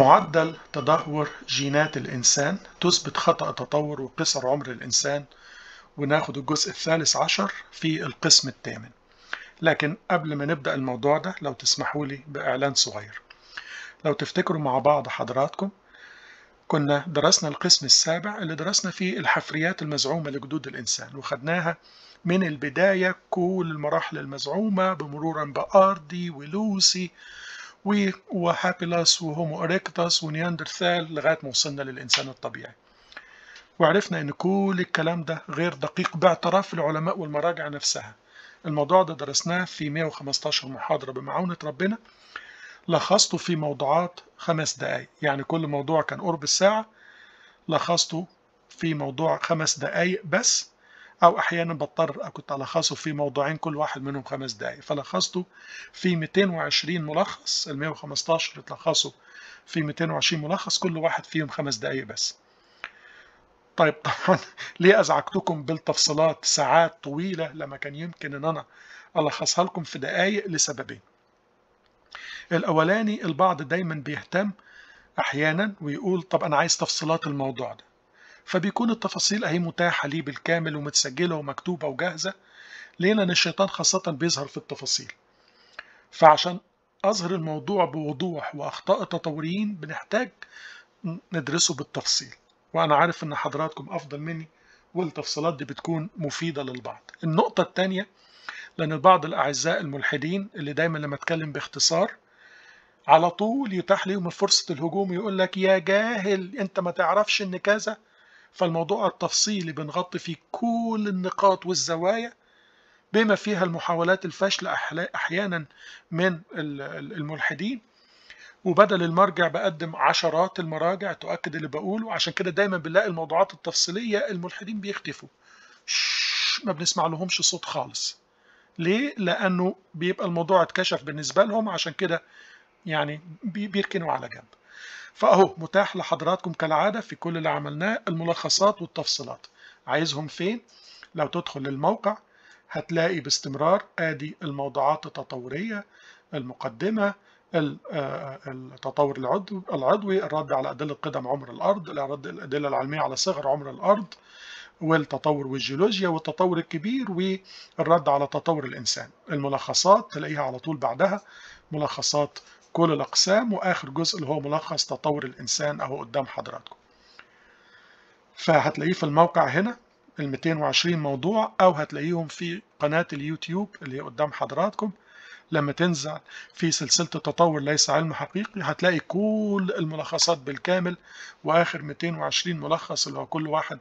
معدل تدهور جينات الإنسان تثبت خطأ تطور وقصر عمر الإنسان وناخد الجزء الثالث عشر في القسم الثامن لكن قبل ما نبدأ الموضوع ده لو تسمحوا لي بإعلان صغير لو تفتكروا مع بعض حضراتكم كنا درسنا القسم السابع اللي درسنا فيه الحفريات المزعومة لجدود الإنسان وخدناها من البداية كل المراحل المزعومة بمرورا بأرضي ولوسي وهابيلاس وهومو اريكتاس ونياندرثال لغاية ما وصلنا للإنسان الطبيعي وعرفنا ان كل الكلام ده غير دقيق باعتراف العلماء والمراجع نفسها الموضوع ده درسناه في 115 محاضرة بمعاونة ربنا لخصته في موضوعات خمس دقايق يعني كل موضوع كان قرب الساعة لخصته في موضوع خمس دقايق بس أو أحيانا بضطر كنت ألخصه في موضوعين كل واحد منهم خمس دقائق فلخصته في 220 ملخص ال 115 تلخصه في 220 ملخص كل واحد فيهم خمس دقائق بس طيب طبعا ليه أزعجتكم بالتفصيلات ساعات طويلة لما كان يمكن إن أنا ألخصها لكم في دقائق لسببين الأولاني البعض دايما بيهتم أحيانا ويقول طب أنا عايز تفصيلات الموضوع ده فبيكون التفاصيل اهي متاحه ليه بالكامل ومتسجله ومكتوبه وجاهزه لان الشيطان خاصه بيظهر في التفاصيل فعشان اظهر الموضوع بوضوح واخطاء التطوريين بنحتاج ندرسه بالتفصيل وانا عارف ان حضراتكم افضل مني والتفصيلات دي بتكون مفيده للبعض النقطه الثانيه لان البعض الاعزاء الملحدين اللي دايما لما اتكلم باختصار على طول يتاح ليهم فرصه الهجوم يقول لك يا جاهل انت ما تعرفش ان كذا فالموضوع التفصيلي بنغطي فيه كل النقاط والزوايا بما فيها المحاولات الفاشلة أحيانا من الملحدين وبدل المرجع بقدم عشرات المراجع تؤكد اللي بقوله عشان كده دايما بنلاقي الموضوعات التفصيلية الملحدين بيختفوا ما بنسمع لهمش صوت خالص ليه؟ لأنه بيبقى الموضوع اتكشف بالنسبة لهم عشان كده يعني بيركنوا على جنب فأهو متاح لحضراتكم كالعادة في كل اللي عملناه الملخصات والتفصيلات عايزهم فين؟ لو تدخل للموقع هتلاقي باستمرار ادي الموضوعات التطورية المقدمة آه، التطور العضوي الرد على أدلة قدم عمر الأرض الرد الأدلة العلمية على صغر عمر الأرض والتطور والجيولوجيا والتطور الكبير والرد على تطور الإنسان الملخصات تلاقيها على طول بعدها ملخصات كل الأقسام وآخر جزء اللي هو ملخص تطور الإنسان أهو قدام حضراتكم فهتلاقيه في الموقع هنا ال 220 موضوع أو هتلاقيهم في قناة اليوتيوب اللي هي قدام حضراتكم لما تنزل في سلسلة التطور ليس علم حقيقي هتلاقي كل الملخصات بالكامل وآخر 220 ملخص اللي هو كل واحد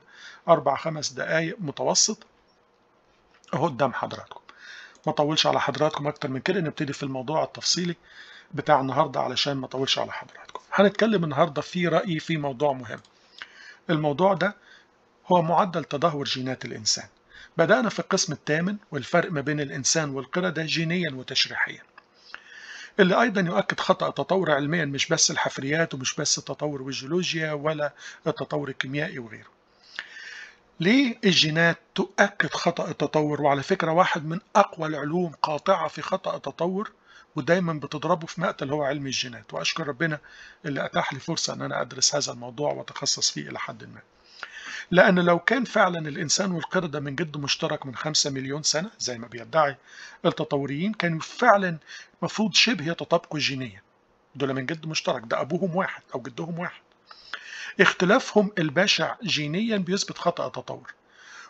أربع خمس دقايق متوسط أهو قدام حضراتكم ما طولش على حضراتكم أكتر من كده نبتدي في الموضوع التفصيلي بتاع النهارده علشان ما اطولش على حضراتكم هنتكلم النهارده في رايي في موضوع مهم الموضوع ده هو معدل تدهور جينات الانسان بدانا في القسم الثامن والفرق ما بين الانسان والقرده جينيا وتشريحيا اللي ايضا يؤكد خطا تطور علميا مش بس الحفريات ومش بس التطور والجيولوجيا ولا التطور الكيميائي وغيره ليه الجينات تؤكد خطأ التطور وعلى فكرة واحد من أقوى العلوم قاطعة في خطأ التطور ودايما بتضربه في مقتل هو علم الجينات واشكر ربنا اللي اتاح لي فرصه ان انا ادرس هذا الموضوع واتخصص فيه الى حد ما لأن لو كان فعلا الإنسان والقردة من جد مشترك من 5 مليون سنة زي ما بيدعي التطوريين كانوا فعلا مفروض شبه يتطابقوا جينيا دول من جد مشترك ده أبوهم واحد أو جدهم واحد اختلافهم البشع جينيا بيثبت خطأ التطور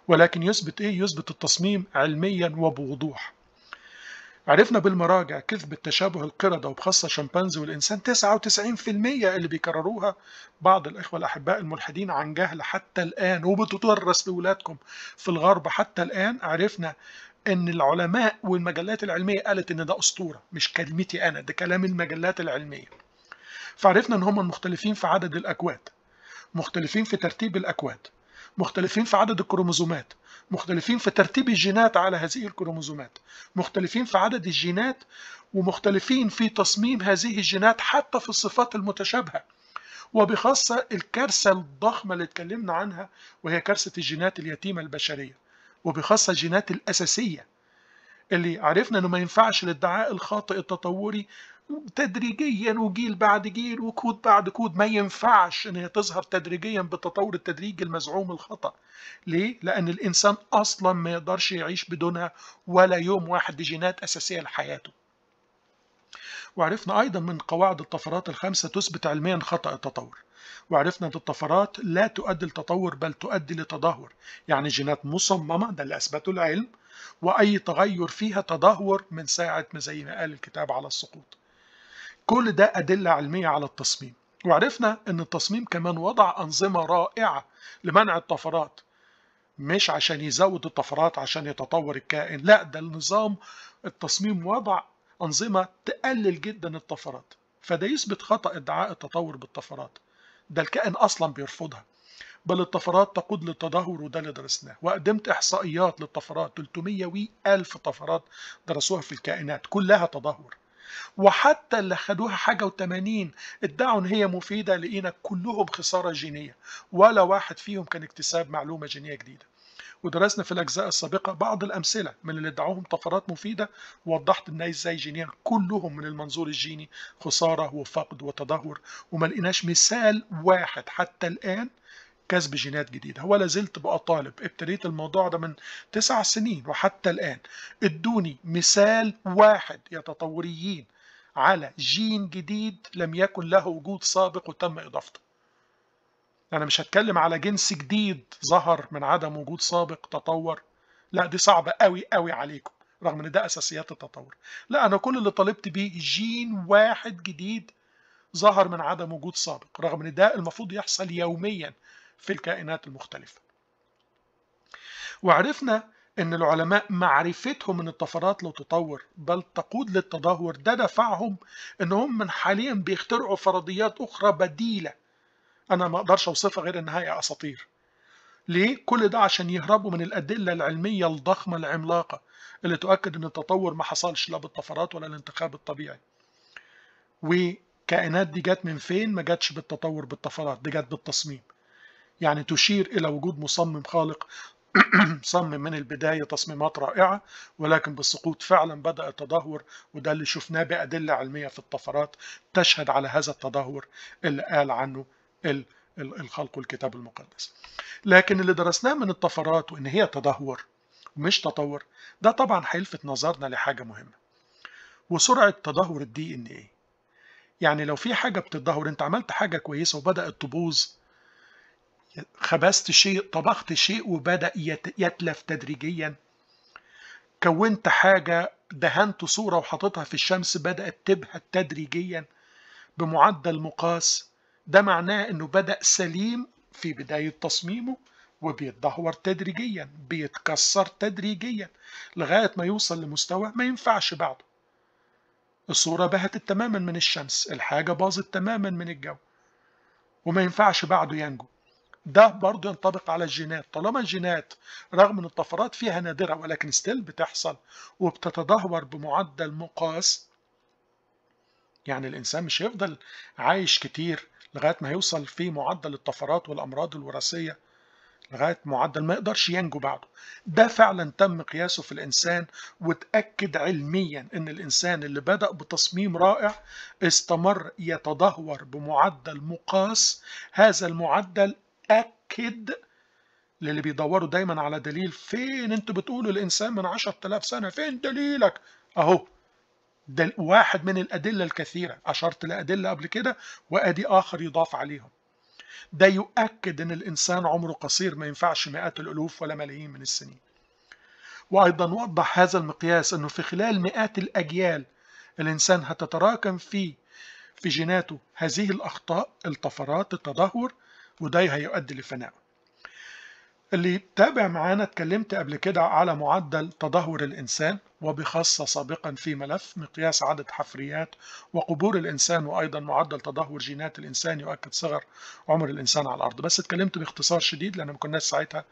ولكن يثبت إيه؟ يثبت التصميم علميا وبوضوح عرفنا بالمراجع كذب التشابه القردة وبخاصة شمبانزي والإنسان 99% اللي بيكرروها بعض الإخوة الأحباء الملحدين عن جهل حتى الآن وبتدرس لولادكم في الغرب حتى الآن عرفنا ان العلماء والمجلات العلميه قالت ان ده اسطوره مش كلمتي انا ده كلام المجلات العلميه فعرفنا ان هم مختلفين في عدد الاكواد مختلفين في ترتيب الاكواد مختلفين في عدد الكروموزومات مختلفين في ترتيب الجينات على هذه الكروموزومات مختلفين في عدد الجينات ومختلفين في تصميم هذه الجينات حتى في الصفات المتشابهه وبخاصه الكارثه الضخمه اللي اتكلمنا عنها وهي كارثه الجينات اليتيمه البشريه وبخاصه الجينات الاساسيه اللي عرفنا انه ما ينفعش الادعاء الخاطئ التطوري تدريجيا وجيل بعد جيل وكود بعد كود ما ينفعش ان هي تظهر تدريجيا بالتطور التدريجي المزعوم الخطا ليه لان الانسان اصلا ما يقدرش يعيش بدونها ولا يوم واحد دي جينات اساسيه لحياته وعرفنا ايضا من قواعد الطفرات الخمسه تثبت علميا خطا التطور وعرفنا ان الطفرات لا تؤدي لتطور بل تؤدي لتدهور يعني جينات مصممه ده اللي اثبته العلم واي تغير فيها تدهور من ساعه ما زي ما قال الكتاب على السقوط كل ده أدلة علمية على التصميم وعرفنا أن التصميم كمان وضع أنظمة رائعة لمنع الطفرات مش عشان يزود الطفرات عشان يتطور الكائن لا ده النظام التصميم وضع أنظمة تقلل جدا الطفرات فده يثبت خطأ ادعاء التطور بالطفرات ده الكائن أصلا بيرفضها بل الطفرات تقود للتدهور وده اللي درسناه وقدمت إحصائيات للطفرات 300 ألف طفرات درسوها في الكائنات كلها تدهور وحتى اللي خدوها حاجة و80 ادعوا ان هي مفيدة لقينا كلهم خسارة جينية ولا واحد فيهم كان اكتساب معلومة جينية جديدة ودرسنا في الأجزاء السابقة بعض الأمثلة من اللي ادعوهم طفرات مفيدة ووضحت إن إزاي جينيا كلهم من المنظور الجيني خسارة وفقد وتدهور وما لقيناش مثال واحد حتى الآن كسب جينات جديده ولا زلت طالب ابتديت الموضوع ده من تسع سنين وحتى الآن ادوني مثال واحد يا تطوريين على جين جديد لم يكن له وجود سابق وتم إضافته أنا مش هتكلم على جنس جديد ظهر من عدم وجود سابق تطور لا دي صعبة قوي قوي عليكم رغم ان ده اساسيات التطور لا انا كل اللي طالبت بيه جين واحد جديد ظهر من عدم وجود سابق رغم ان ده المفروض يحصل يوميا في الكائنات المختلفة وعرفنا أن العلماء معرفتهم من الطفرات لا تطور بل تقود للتدهور ده دفعهم أن هم حاليا بيخترعوا فرضيات أخرى بديلة أنا ما أقدرش أوصفها غير أنها هي أساطير ليه؟ كل ده عشان يهربوا من الأدلة العلمية الضخمة العملاقة اللي تؤكد أن التطور ما حصلش لا بالطفرات ولا الانتخاب الطبيعي وكائنات دي جت من فين؟ ما جاتش بالتطور بالطفرات دي جت بالتصميم يعني تشير إلى وجود مصمم خالق صمم من البداية تصميمات رائعة ولكن بالسقوط فعلا بدأ التدهور وده اللي شفناه بأدلة علمية في الطفرات تشهد على هذا التدهور اللي قال عنه الخلق والكتاب المقدس لكن اللي درسناه من الطفرات وإن هي تدهور ومش تطور ده طبعا هيلفت نظرنا لحاجة مهمة وسرعة تدهور الدي ان ايه يعني لو في حاجة بتتدهور انت عملت حاجة كويسة وبدأت تبوظ خبزت شيء طبخت شيء وبدأ يتلف تدريجيا كونت حاجة دهنت صورة وحطيتها في الشمس بدأت تبهت تدريجيا بمعدل مقاس ده معناه انه بدأ سليم في بداية تصميمه وبيتدهور تدريجيا بيتكسر تدريجيا لغاية ما يوصل لمستوى ما ينفعش بعده الصورة بهتت تماما من الشمس الحاجة باظت تماما من الجو وما ينفعش بعده ينجو ده برضه ينطبق على الجينات طالما الجينات رغم ان الطفرات فيها نادره ولكن ستيل بتحصل وبتتدهور بمعدل مقاس يعني الانسان مش هيفضل عايش كتير لغايه ما هيوصل في معدل الطفرات والامراض الوراثيه لغايه معدل ما يقدرش ينجو بعده ده فعلا تم قياسه في الانسان وتاكد علميا ان الانسان اللي بدا بتصميم رائع استمر يتدهور بمعدل مقاس هذا المعدل أكد للي بيدوروا دايما على دليل فين انتوا بتقولوا الإنسان من 10000 سنة فين دليلك أهو ده واحد من الأدلة الكثيرة أشرت لأدلة قبل كده وأدي آخر يضاف عليهم ده يؤكد أن الإنسان عمره قصير ما ينفعش مئات الألوف ولا ملايين من السنين وأيضا وضح هذا المقياس أنه في خلال مئات الأجيال الإنسان هتتراكم فيه في جيناته هذه الأخطاء الطفرات التدهور وده هيؤدي لفناء اللي تابع معانا اتكلمت قبل كده على معدل تدهور الإنسان وبخاصة سابقا في ملف مقياس عدد حفريات وقبور الإنسان وأيضا معدل تدهور جينات الإنسان يؤكد صغر عمر الإنسان على الأرض بس اتكلمت باختصار شديد لأن ما كناش ساعتها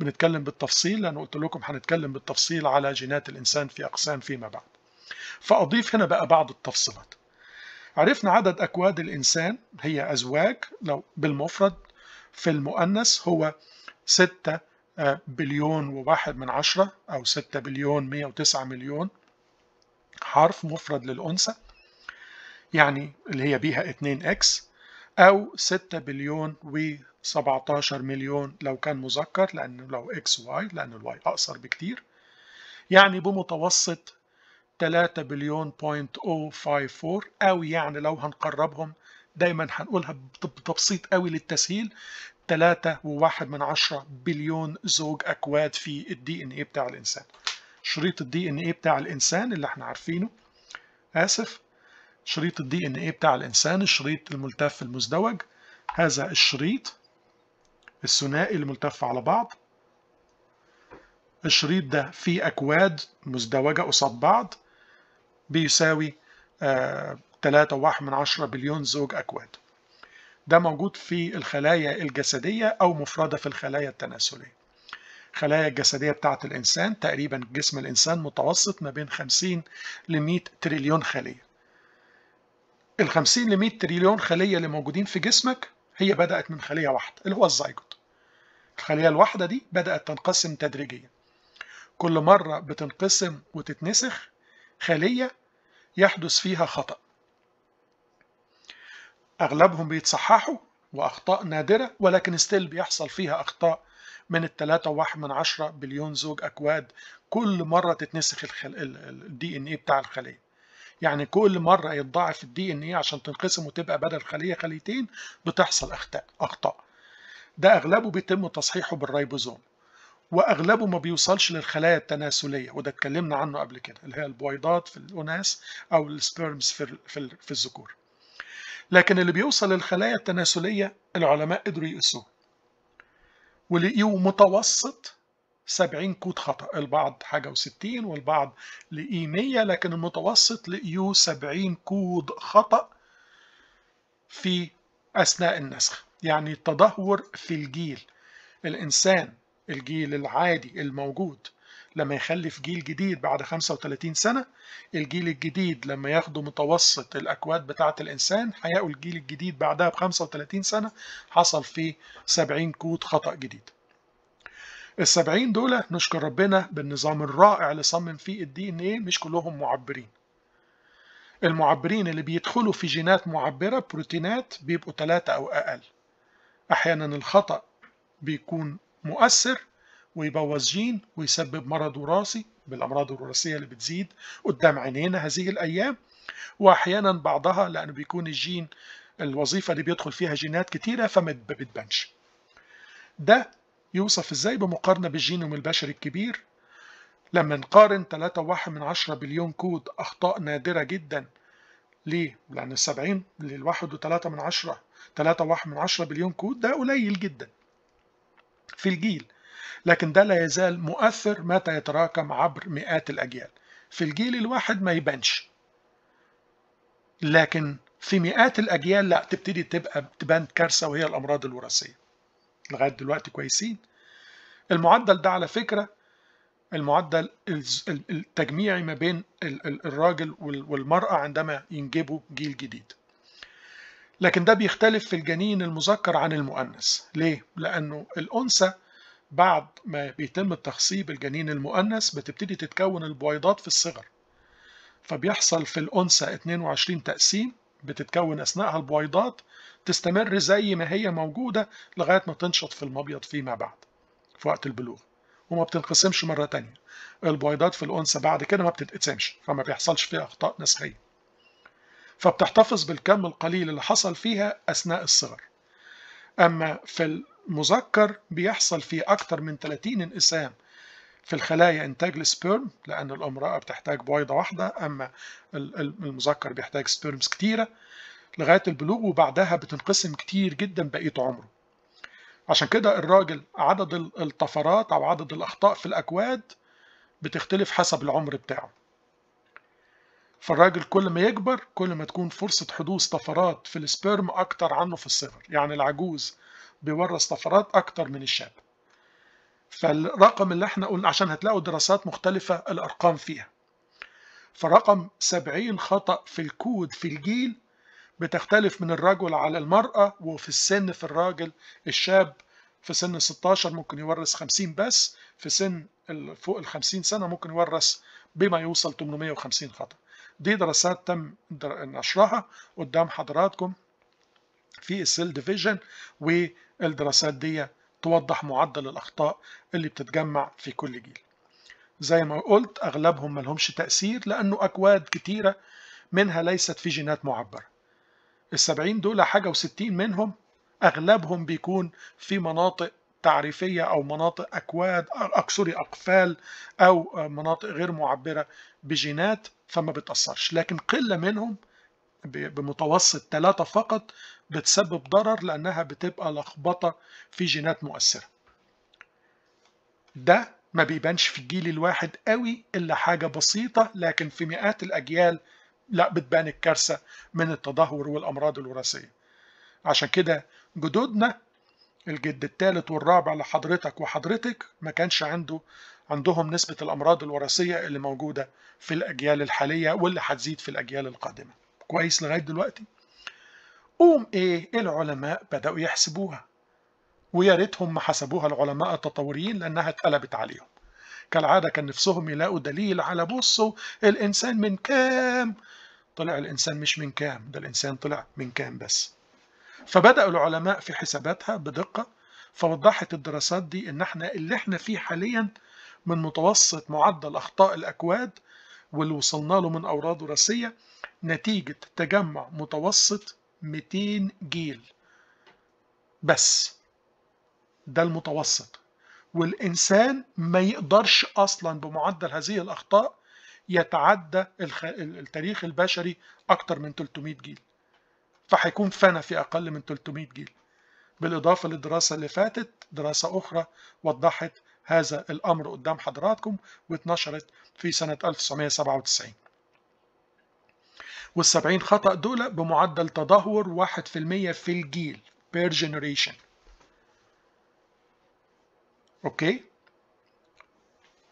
بنتكلم بالتفصيل لأن قلت لكم هنتكلم بالتفصيل على جينات الإنسان في أقسام فيما بعد فأضيف هنا بقى بعض التفصيلات عرفنا عدد أكواد الإنسان هي أزواج لو بالمفرد في المؤنث هو 6 آه، بليون وواحد من عشرة أو 6 بليون 109 مليون حرف مفرد للأنثى يعني اللي هي بيها 2 اكس أو 6 بليون و17 مليون لو كان مذكر لأن لو اكس واي لأن الواي أقصر بكتير يعني بمتوسط 3 بليون بوينت او oh أو يعني لو هنقربهم دايما هنقولها بتبسيط قوي للتسهيل 3.1 من عشرة بليون زوج أكواد في الدي ان ايه بتاع الإنسان شريط الدي ان ايه بتاع الإنسان اللي احنا عارفينه آسف شريط الدي ان ايه بتاع الإنسان الشريط الملتف المزدوج هذا الشريط الثنائي الملتف على بعض الشريط ده فيه أكواد مزدوجة قصاد بعض بيساوي آه 3.1 بليون زوج أكواد ده موجود في الخلايا الجسدية أو مفردة في الخلايا التناسلية الخلايا الجسدية بتاعة الإنسان تقريبا جسم الإنسان متوسط ما بين 50 ل 100 تريليون خلية ال 50 ل 100 تريليون خلية اللي موجودين في جسمك هي بدأت من خلية واحدة اللي هو الزيجوت الخلية الواحدة دي بدأت تنقسم تدريجيا كل مرة بتنقسم وتتنسخ خلية يحدث فيها خطأ أغلبهم بيتصححوا وأخطاء نادرة ولكن ستيل بيحصل فيها أخطاء من التلاتة واحد من عشرة بليون زوج أكواد كل مرة تتنسخ الدي ان ايه بتاع الخلية يعني كل مرة يتضاعف الدي ان ايه عشان تنقسم وتبقى بدل خلية خليتين بتحصل أخطاء ده أغلبه بيتم تصحيحه بالريبوزوم واغلبه ما بيوصلش للخلايا التناسليه وده اتكلمنا عنه قبل كده اللي هي البويضات في الأناس او السبيرمز في في الذكور لكن اللي بيوصل للخلايا التناسلية العلماء قدروا يقيسوه ولقيوا متوسط 70 كود خطأ البعض حاجة و60 والبعض لقيه 100 لكن المتوسط لقيوه 70 كود خطأ في أثناء النسخ يعني تدهور في الجيل الإنسان الجيل العادي الموجود لما يخلف جيل جديد بعد 35 سنة الجيل الجديد لما ياخدوا متوسط الأكواد بتاعة الإنسان هيلاقوا الجيل الجديد بعدها ب 35 سنة حصل فيه 70 كود خطأ جديد ال 70 دول نشكر ربنا بالنظام الرائع اللي صمم فيه الدي ان ايه مش كلهم معبرين المعبرين اللي بيدخلوا في جينات معبرة بروتينات بيبقوا ثلاثة أو أقل أحيانا الخطأ بيكون مؤثر ويبوظ جين ويسبب مرض وراثي بالامراض الوراثيه اللي بتزيد قدام عينينا هذه الايام واحيانا بعضها لانه بيكون الجين الوظيفه اللي بيدخل فيها جينات كتيره فما بتبانش ده يوصف ازاي بمقارنه بالجينوم البشري الكبير لما نقارن 3.1 من 10 بليون كود اخطاء نادره جدا ليه؟ لأن ال 70 لل 1.3 من 10 3.1 من 10 بليون كود ده قليل جدا في الجيل لكن ده لا يزال مؤثر متى يتراكم عبر مئات الأجيال في الجيل الواحد ما يبانش لكن في مئات الأجيال لا تبتدي تبقى تبان كارثة وهي الأمراض الوراثية لغاية دلوقتي كويسين المعدل ده على فكرة المعدل التجميعي ما بين الراجل والمرأة عندما ينجبوا جيل جديد لكن ده بيختلف في الجنين المذكر عن المؤنث ليه؟ لأنه الأنثى بعد ما بيتم تخصيب الجنين المؤنث بتبتدي تتكون البويضات في الصغر فبيحصل في الأنثى 22 تقسيم بتتكون أثناءها البويضات تستمر زي ما هي موجودة لغاية ما تنشط في المبيض فيما بعد في وقت البلوغ وما بتنقسمش مرة تانية البويضات في الأنثى بعد كده ما بتتقسمش فما بيحصلش فيها أخطاء نسخية فبتحتفظ بالكم القليل اللي حصل فيها أثناء الصغر أما في مذكر بيحصل فيه أكتر من 30 انقسام في الخلايا إنتاج السبيرم لأن الأمرأة بتحتاج بويضة واحدة أما المذكر بيحتاج سبيرمز كتيرة لغاية البلوغ وبعدها بتنقسم كتير جدا بقية عمره عشان كده الراجل عدد الطفرات أو عدد الأخطاء في الأكواد بتختلف حسب العمر بتاعه فالراجل كل ما يكبر كل ما تكون فرصة حدوث طفرات في السبرم أكتر عنه في الصغر يعني العجوز بيورث طفرات اكتر من الشاب فالرقم اللي احنا قلنا عشان هتلاقوا دراسات مختلفة الارقام فيها فرقم 70 خطأ في الكود في الجيل بتختلف من الرجل على المرأة وفي السن في الراجل الشاب في سن 16 ممكن يورث 50 بس في سن فوق ال 50 سنة ممكن يورث بما يوصل 850 خطأ دي دراسات تم نشرها قدام حضراتكم في السيل ديفيجن والدراسات دي توضح معدل الأخطاء اللي بتتجمع في كل جيل زي ما قلت أغلبهم ما لهمش تأثير لأنه أكواد كتيرة منها ليست في جينات معبرة السبعين دول حاجة وستين منهم أغلبهم بيكون في مناطق تعريفية أو مناطق أكواد أكسوري أقفال أو مناطق غير معبرة بجينات فما بتأثرش لكن قلة منهم بمتوسط ثلاثة فقط بتسبب ضرر لأنها بتبقى لخبطة في جينات مؤثرة ده ما بيبانش في الجيل الواحد قوي إلا حاجة بسيطة لكن في مئات الأجيال لا بتبان الكارثة من التدهور والأمراض الوراثية عشان كده جدودنا الجد الثالث والرابع لحضرتك وحضرتك ما كانش عنده عندهم نسبة الأمراض الوراثية اللي موجودة في الأجيال الحالية واللي هتزيد في الأجيال القادمة كويس لغاية دلوقتي؟ قوم إيه؟, إيه العلماء بدأوا يحسبوها ويا ريتهم ما حسبوها العلماء التطوريين لأنها اتقلبت عليهم كالعادة كان نفسهم يلاقوا دليل على بصوا الإنسان من كام طلع الإنسان مش من كام ده الإنسان طلع من كام بس فبدأ العلماء في حساباتها بدقة فوضحت الدراسات دي إن احنا اللي احنا فيه حاليا من متوسط معدل أخطاء الأكواد واللي وصلنا له من أوراد وراثية نتيجة تجمع متوسط 200 جيل بس ده المتوسط والإنسان ما يقدرش أصلا بمعدل هذه الأخطاء يتعدى التاريخ البشري أكتر من 300 جيل فهيكون فنى في أقل من 300 جيل بالإضافة للدراسة اللي فاتت دراسة أخرى وضحت هذا الأمر قدام حضراتكم واتنشرت في سنة 1997 وال70 خطأ دول بمعدل تدهور 1% في الجيل بير جينيريشن اوكي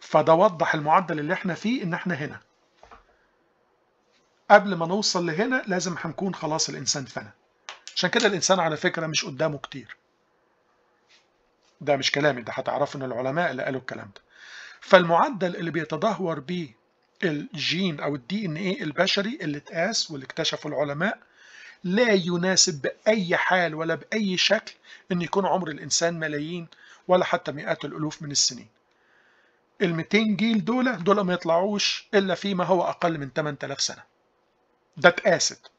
فده وضح المعدل اللي احنا فيه ان احنا هنا قبل ما نوصل لهنا لازم هنكون خلاص الانسان فنى عشان كده الانسان على فكره مش قدامه كتير ده مش كلامي ده هتعرفوا ان العلماء اللي قالوا الكلام ده فالمعدل اللي بيتدهور بيه الجين او الدي ان ايه البشري اللي اتقاس واللي اكتشفه العلماء لا يناسب باي حال ولا باي شكل ان يكون عمر الانسان ملايين ولا حتى مئات الالوف من السنين ال 200 جيل دول دول ما يطلعوش الا فيما هو اقل من 8000 سنه ده اتقاست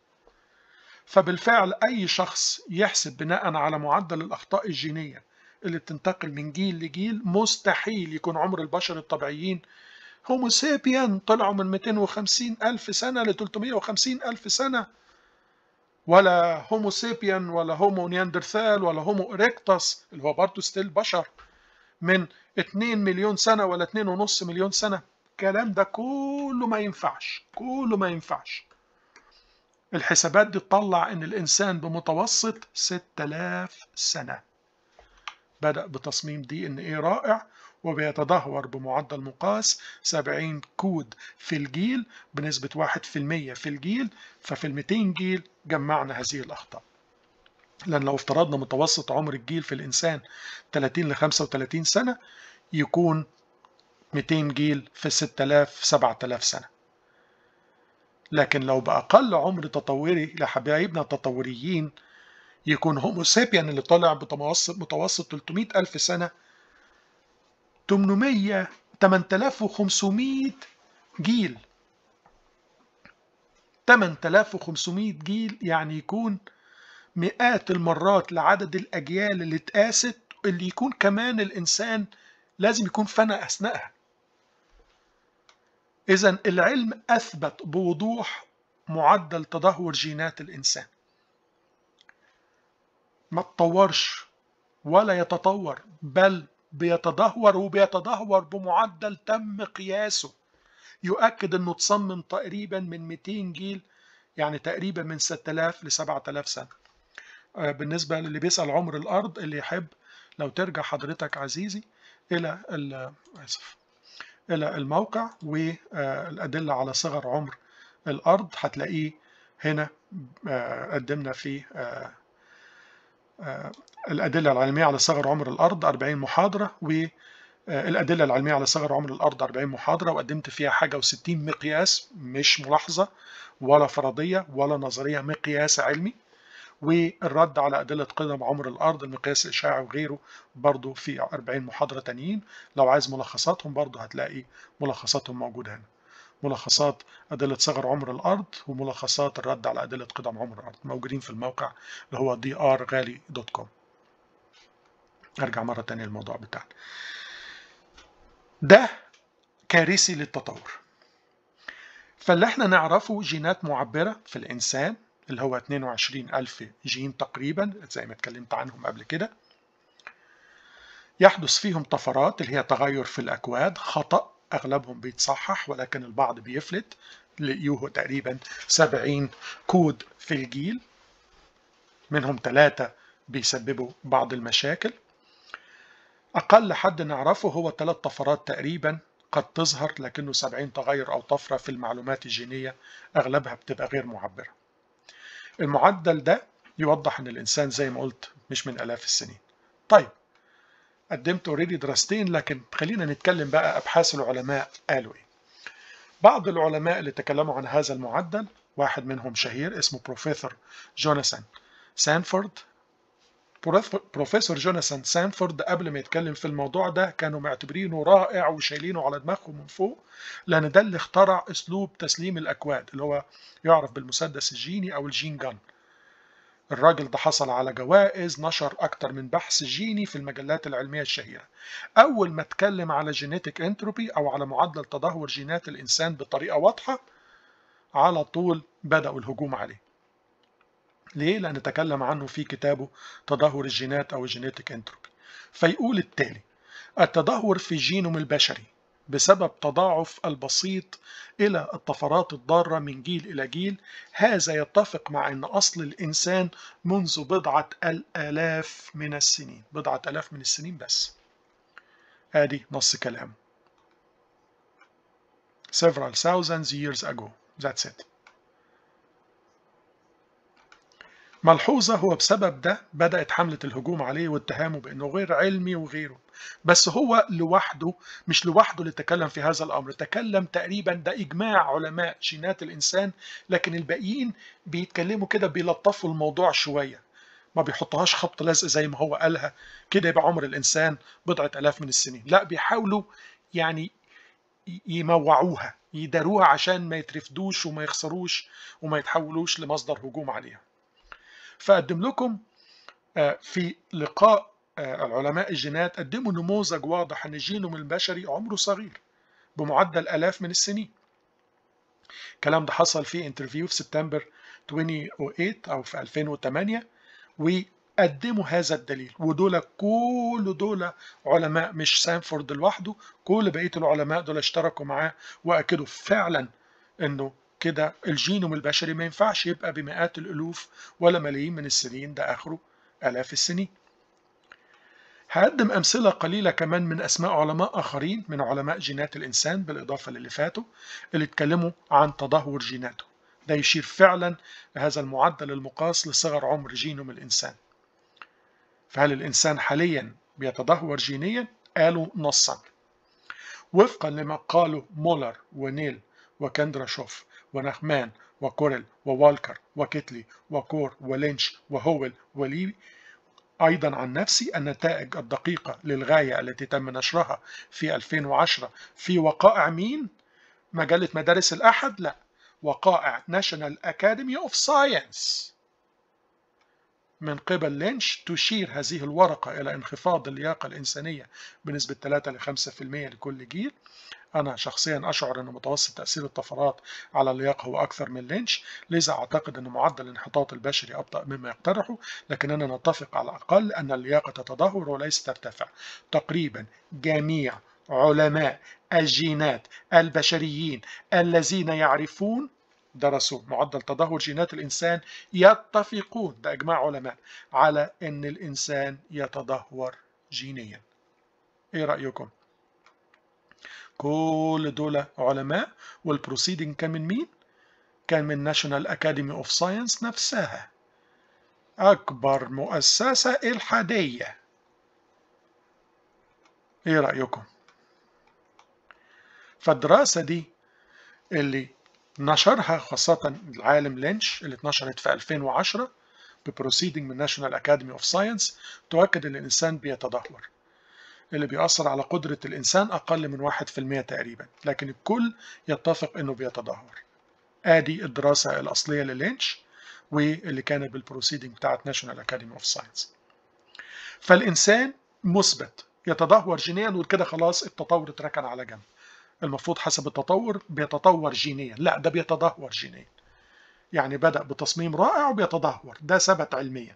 فبالفعل اي شخص يحسب بناء على معدل الاخطاء الجينيه اللي بتنتقل من جيل لجيل مستحيل يكون عمر البشر الطبيعيين هومو سابيان طلعوا من 250 ألف سنة ل 350 ألف سنة ولا هومو سابيان ولا هومو نياندرثال ولا هومو إريكتاس اللي هو برضو ستيل بشر من 2 مليون سنة ولا 2.5 مليون سنة الكلام ده كله ما ينفعش كله ما ينفعش الحسابات دي تطلع ان الانسان بمتوسط 6000 سنه بدأ بتصميم دي ان ايه رائع وبيتدهور بمعدل مقاس 70 كود في الجيل بنسبة 1% في الجيل ففي ال 200 جيل جمعنا هذه الأخطاء لأن لو افترضنا متوسط عمر الجيل في الإنسان 30 ل 35 سنة يكون 200 جيل في 6000 7000 سنة لكن لو بأقل عمر تطوري لحبايبنا التطوريين يكون هومو سابيان اللي طالع بمتوسط 300 ألف سنة 800 8500 جيل 8500 جيل يعني يكون مئات المرات لعدد الأجيال اللي اتقاست اللي يكون كمان الإنسان لازم يكون فنى أثناءها إذا العلم أثبت بوضوح معدل تدهور جينات الإنسان ما تطورش ولا يتطور بل بيتدهور وبيتدهور بمعدل تم قياسه يؤكد انه تصمم تقريبا من 200 جيل يعني تقريبا من 6000 ل 7000 سنه آه، بالنسبه للي بيسال عمر الارض اللي يحب لو ترجع حضرتك عزيزي الى اسف الى الموقع والادله آه، على صغر عمر الارض هتلاقيه هنا آه، قدمنا في الأدلة العلمية على صغر عمر الأرض 40 محاضرة والأدلة آه، العلمية على صغر عمر الأرض 40 محاضرة وقدمت فيها حاجة و60 مقياس مش ملاحظة ولا فرضية ولا نظرية مقياس علمي والرد على أدلة قدم عمر الأرض المقياس الإشعاعي وغيره برضه في 40 محاضرة تانيين لو عايز ملخصاتهم برضه هتلاقي ملخصاتهم موجودة هنا ملخصات أدلة صغر عمر الأرض وملخصات الرد على أدلة قدم عمر الأرض موجودين في الموقع اللي هو drgali.com ارجع مره تانية للموضوع بتاعنا ده كارثي للتطور فاللي احنا نعرفه جينات معبرة في الإنسان اللي هو 22 ألف جين تقريبا زي ما اتكلمت عنهم قبل كده يحدث فيهم طفرات اللي هي تغير في الأكواد خطأ أغلبهم بيتصحح ولكن البعض بيفلت لقيوه تقريبا 70 كود في الجيل منهم ثلاثة بيسببوا بعض المشاكل أقل حد نعرفه هو ثلاث طفرات تقريبا قد تظهر لكنه 70 تغير أو طفرة في المعلومات الجينية أغلبها بتبقى غير معبرة المعدل ده يوضح أن الإنسان زي ما قلت مش من آلاف السنين طيب قدمت اوريدي دراستين لكن خلينا نتكلم بقى أبحاث العلماء قالوا إيه بعض العلماء اللي تكلموا عن هذا المعدل واحد منهم شهير اسمه بروفيسور جوناثان سانفورد بروفيسور جوناثان سانفورد قبل ما يتكلم في الموضوع ده كانوا معتبرينه رائع وشايلينه على دماغهم من فوق لان ده اللي اخترع اسلوب تسليم الاكواد اللي هو يعرف بالمسدس الجيني او الجين جان الراجل ده حصل على جوائز نشر أكتر من بحث جيني في المجلات العلمية الشهيرة أول ما اتكلم على جينيتك انتروبي أو على معدل تدهور جينات الإنسان بطريقة واضحة على طول بدأوا الهجوم عليه ليه؟ لأن تكلم عنه في كتابه تدهور الجينات أو الجينيتك انتروبي فيقول التالي التدهور في الجينوم البشري بسبب تضاعف البسيط إلى الطفرات الضارة من جيل إلى جيل هذا يتفق مع أن أصل الإنسان منذ بضعة الآلاف من السنين بضعة آلاف من السنين بس آدي نص كلامه several thousands years ago that's it ملحوظة هو بسبب ده بدأت حملة الهجوم عليه واتهامه بأنه غير علمي وغيره بس هو لوحده مش لوحده اللي تكلم في هذا الأمر تكلم تقريبا ده إجماع علماء جينات الإنسان لكن الباقيين بيتكلموا كده بيلطفوا الموضوع شوية ما بيحطهاش خبط لزق زي ما هو قالها كده يبقى عمر الإنسان بضعة آلاف من السنين لا بيحاولوا يعني يموعوها يداروها عشان ما يترفدوش وما يخسروش وما يتحولوش لمصدر هجوم عليها فأقدم لكم آه، في لقاء آه، العلماء الجينات قدموا نموذج واضح أن جينوم البشري عمره صغير بمعدل آلاف من السنين الكلام ده حصل في انترفيو في سبتمبر 2008 أو في 2008 وقدموا هذا الدليل ودول كل دول علماء مش سانفورد لوحده كل بقية العلماء دول اشتركوا معاه وأكدوا فعلا أنه كده الجينوم البشري ما ينفعش يبقى بمئات الالوف ولا ملايين من السنين ده اخره الاف السنين هقدم أمثلة قليلة كمان من أسماء علماء آخرين من علماء جينات الإنسان بالإضافة للي فاتوا اللي اتكلموا عن تدهور جيناته ده يشير فعلا هذا المعدل المقاس لصغر عمر جينوم الإنسان فهل الإنسان حاليا بيتدهور جينيا؟ قالوا نصا وفقا لما قالوا مولر ونيل وكندرا شوف ورحمان وكوريل ووالكر وكيتلي وكور ولينش وهويل ولي أيضا عن نفسي النتائج الدقيقة للغاية التي تم نشرها في 2010 في وقائع مين؟ مجلة مدارس الأحد؟ لا وقائع National Academy of Science من قبل لينش تشير هذه الورقة إلى انخفاض اللياقة الإنسانية بنسبة 3 ل 5% لكل جيل أنا شخصيا أشعر أن متوسط تأثير الطفرات على اللياقة هو أكثر من لينش لذا أعتقد أن معدل الانحطاط البشري أبطأ مما يقترحه لكننا نتفق على الأقل أن اللياقة تتدهور وليس ترتفع تقريبا جميع علماء الجينات البشريين الذين يعرفون درسوا معدل تدهور جينات الإنسان يتفقون ده إجماع علماء على أن الإنسان يتدهور جينيا إيه رأيكم؟ كل دول علماء والبروسيدنج كان من مين؟ كان من ناشونال أكاديمي أوف ساينس نفسها أكبر مؤسسة إلحادية إيه رأيكم؟ فالدراسة دي اللي نشرها خاصة العالم لينش اللي اتنشرت في 2010 ببروسيدنج من ناشونال أكاديمي أوف ساينس تؤكد إن الإنسان بيتدهور اللي بيأثر على قدرة الإنسان أقل من 1% تقريبا لكن الكل يتفق أنه بيتدهور آدي الدراسة الأصلية للينش واللي كانت بالبروسيدنج بتاعت ناشونال أكاديمي أوف ساينس فالإنسان مثبت يتدهور جينيا وكده خلاص التطور اتركن على جنب المفروض حسب التطور بيتطور جينيا لا ده بيتدهور جينيا يعني بدأ بتصميم رائع وبيتدهور ده ثبت علميا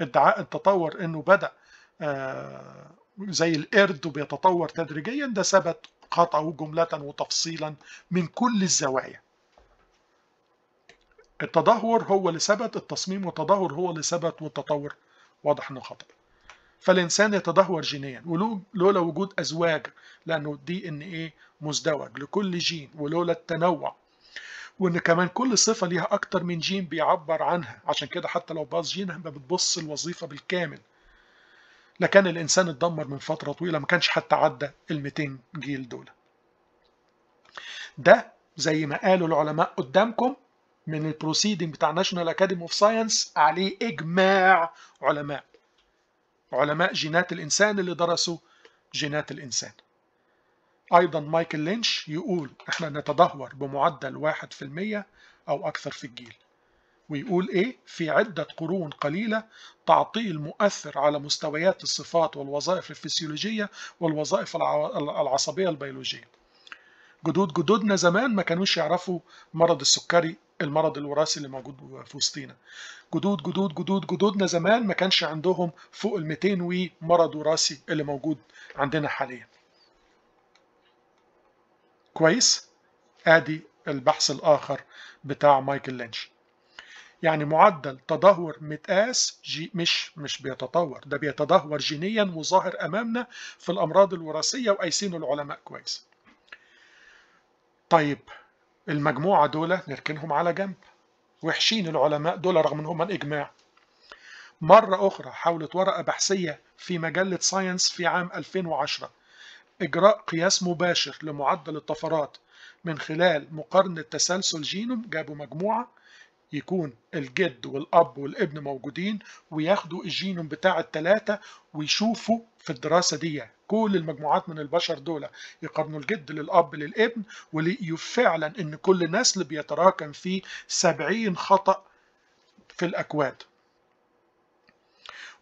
ادعاء التطور انه بدأ آه، زي القرد وبيتطور تدريجيا ده ثبت قطعه جملة وتفصيلا من كل الزوايا التدهور هو اللي ثبت التصميم والتدهور هو اللي ثبت والتطور واضح انه خطأ فالانسان يتدهور جينيا ولولا وجود ازواج لانه دي ان ايه مزدوج لكل جين ولولا التنوع وان كمان كل صفه ليها اكتر من جين بيعبر عنها عشان كده حتى لو باظ جينها ما بتبص الوظيفه بالكامل لكان الإنسان اتدمر من فترة طويلة ما كانش حتى عدى ال 200 جيل دول ده زي ما قالوا العلماء قدامكم من البروسيدنج بتاع ناشونال اكاديمي اوف ساينس عليه اجماع علماء علماء جينات الانسان اللي درسوا جينات الانسان ايضا مايكل لينش يقول احنا نتدهور بمعدل 1% او اكثر في الجيل ويقول إيه في عدة قرون قليلة تعطيل مؤثر على مستويات الصفات والوظائف الفسيولوجية والوظائف العصبية البيولوجية جدود جدودنا زمان ما كانوش يعرفوا مرض السكري المرض الوراثي اللي موجود في وسطينا جدود جدود جدود جدودنا زمان ما كانش عندهم فوق ال 200 وي مرض وراثي اللي موجود عندنا حاليا كويس ادي البحث الاخر بتاع مايكل لينش يعني معدل تدهور متقاس جي مش مش بيتطور ده بيتدهور جينيا وظاهر امامنا في الامراض الوراثيه وقايسينه العلماء كويس طيب المجموعه دول نركنهم على جنب وحشين العلماء دول رغم ان هم الاجماع مرة أخرى حاولت ورقة بحثية في مجلة ساينس في عام 2010 إجراء قياس مباشر لمعدل الطفرات من خلال مقارنة تسلسل جينوم جابوا مجموعة يكون الجد والأب والابن موجودين وياخدوا الجينوم بتاع التلاتة ويشوفوا في الدراسة دي كل المجموعات من البشر دول يقارنوا الجد للأب للابن ولقيوا فعلا إن كل نسل بيتراكم فيه 70 خطأ في الأكواد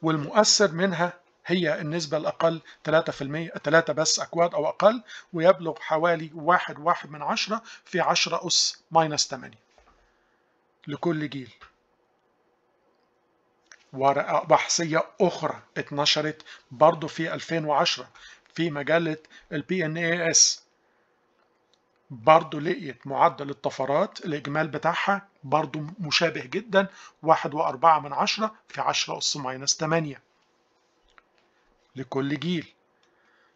والمؤثر منها هي النسبة الأقل 3% 3 بس أكواد أو أقل ويبلغ حوالي 1.1 من 10 في 10 أس ماينس 8 لكل جيل ورقة بحثية أخرى اتنشرت برضو في 2010 في مجلة البي ان اي اس برضو لقيت معدل الطفرات الإجمال بتاعها برضو مشابه جدا واحد وأربعة من عشرة في عشرة أس ماينس تمانية لكل جيل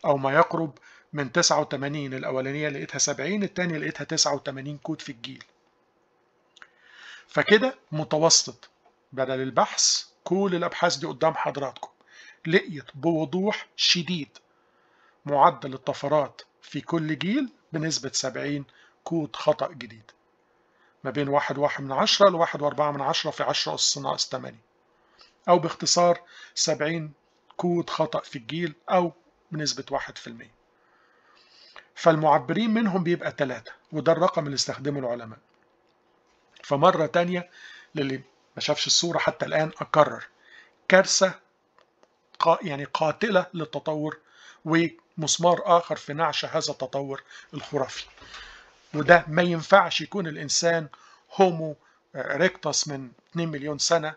أو ما يقرب من 89 الأولانية لقيتها 70 التانية لقيتها 89 كود في الجيل فكده متوسط بدل البحث كل الأبحاث دي قدام حضراتكم لقيت بوضوح شديد معدل الطفرات في كل جيل بنسبة 70 كود خطأ جديد ما بين 1.1 واحد واحد من 10 ل 1.4 من 10 في 10 أس ناقص 8 أو باختصار 70 كود خطأ في الجيل أو بنسبة 1% فالمعبرين منهم بيبقى 3 وده الرقم اللي استخدمه العلماء فمرة تانية للي ما شافش الصورة حتى الآن أكرر كارثة يعني قاتلة للتطور ومسمار آخر في نعش هذا التطور الخرافي وده ما ينفعش يكون الإنسان هومو ريكتس من 2 مليون سنة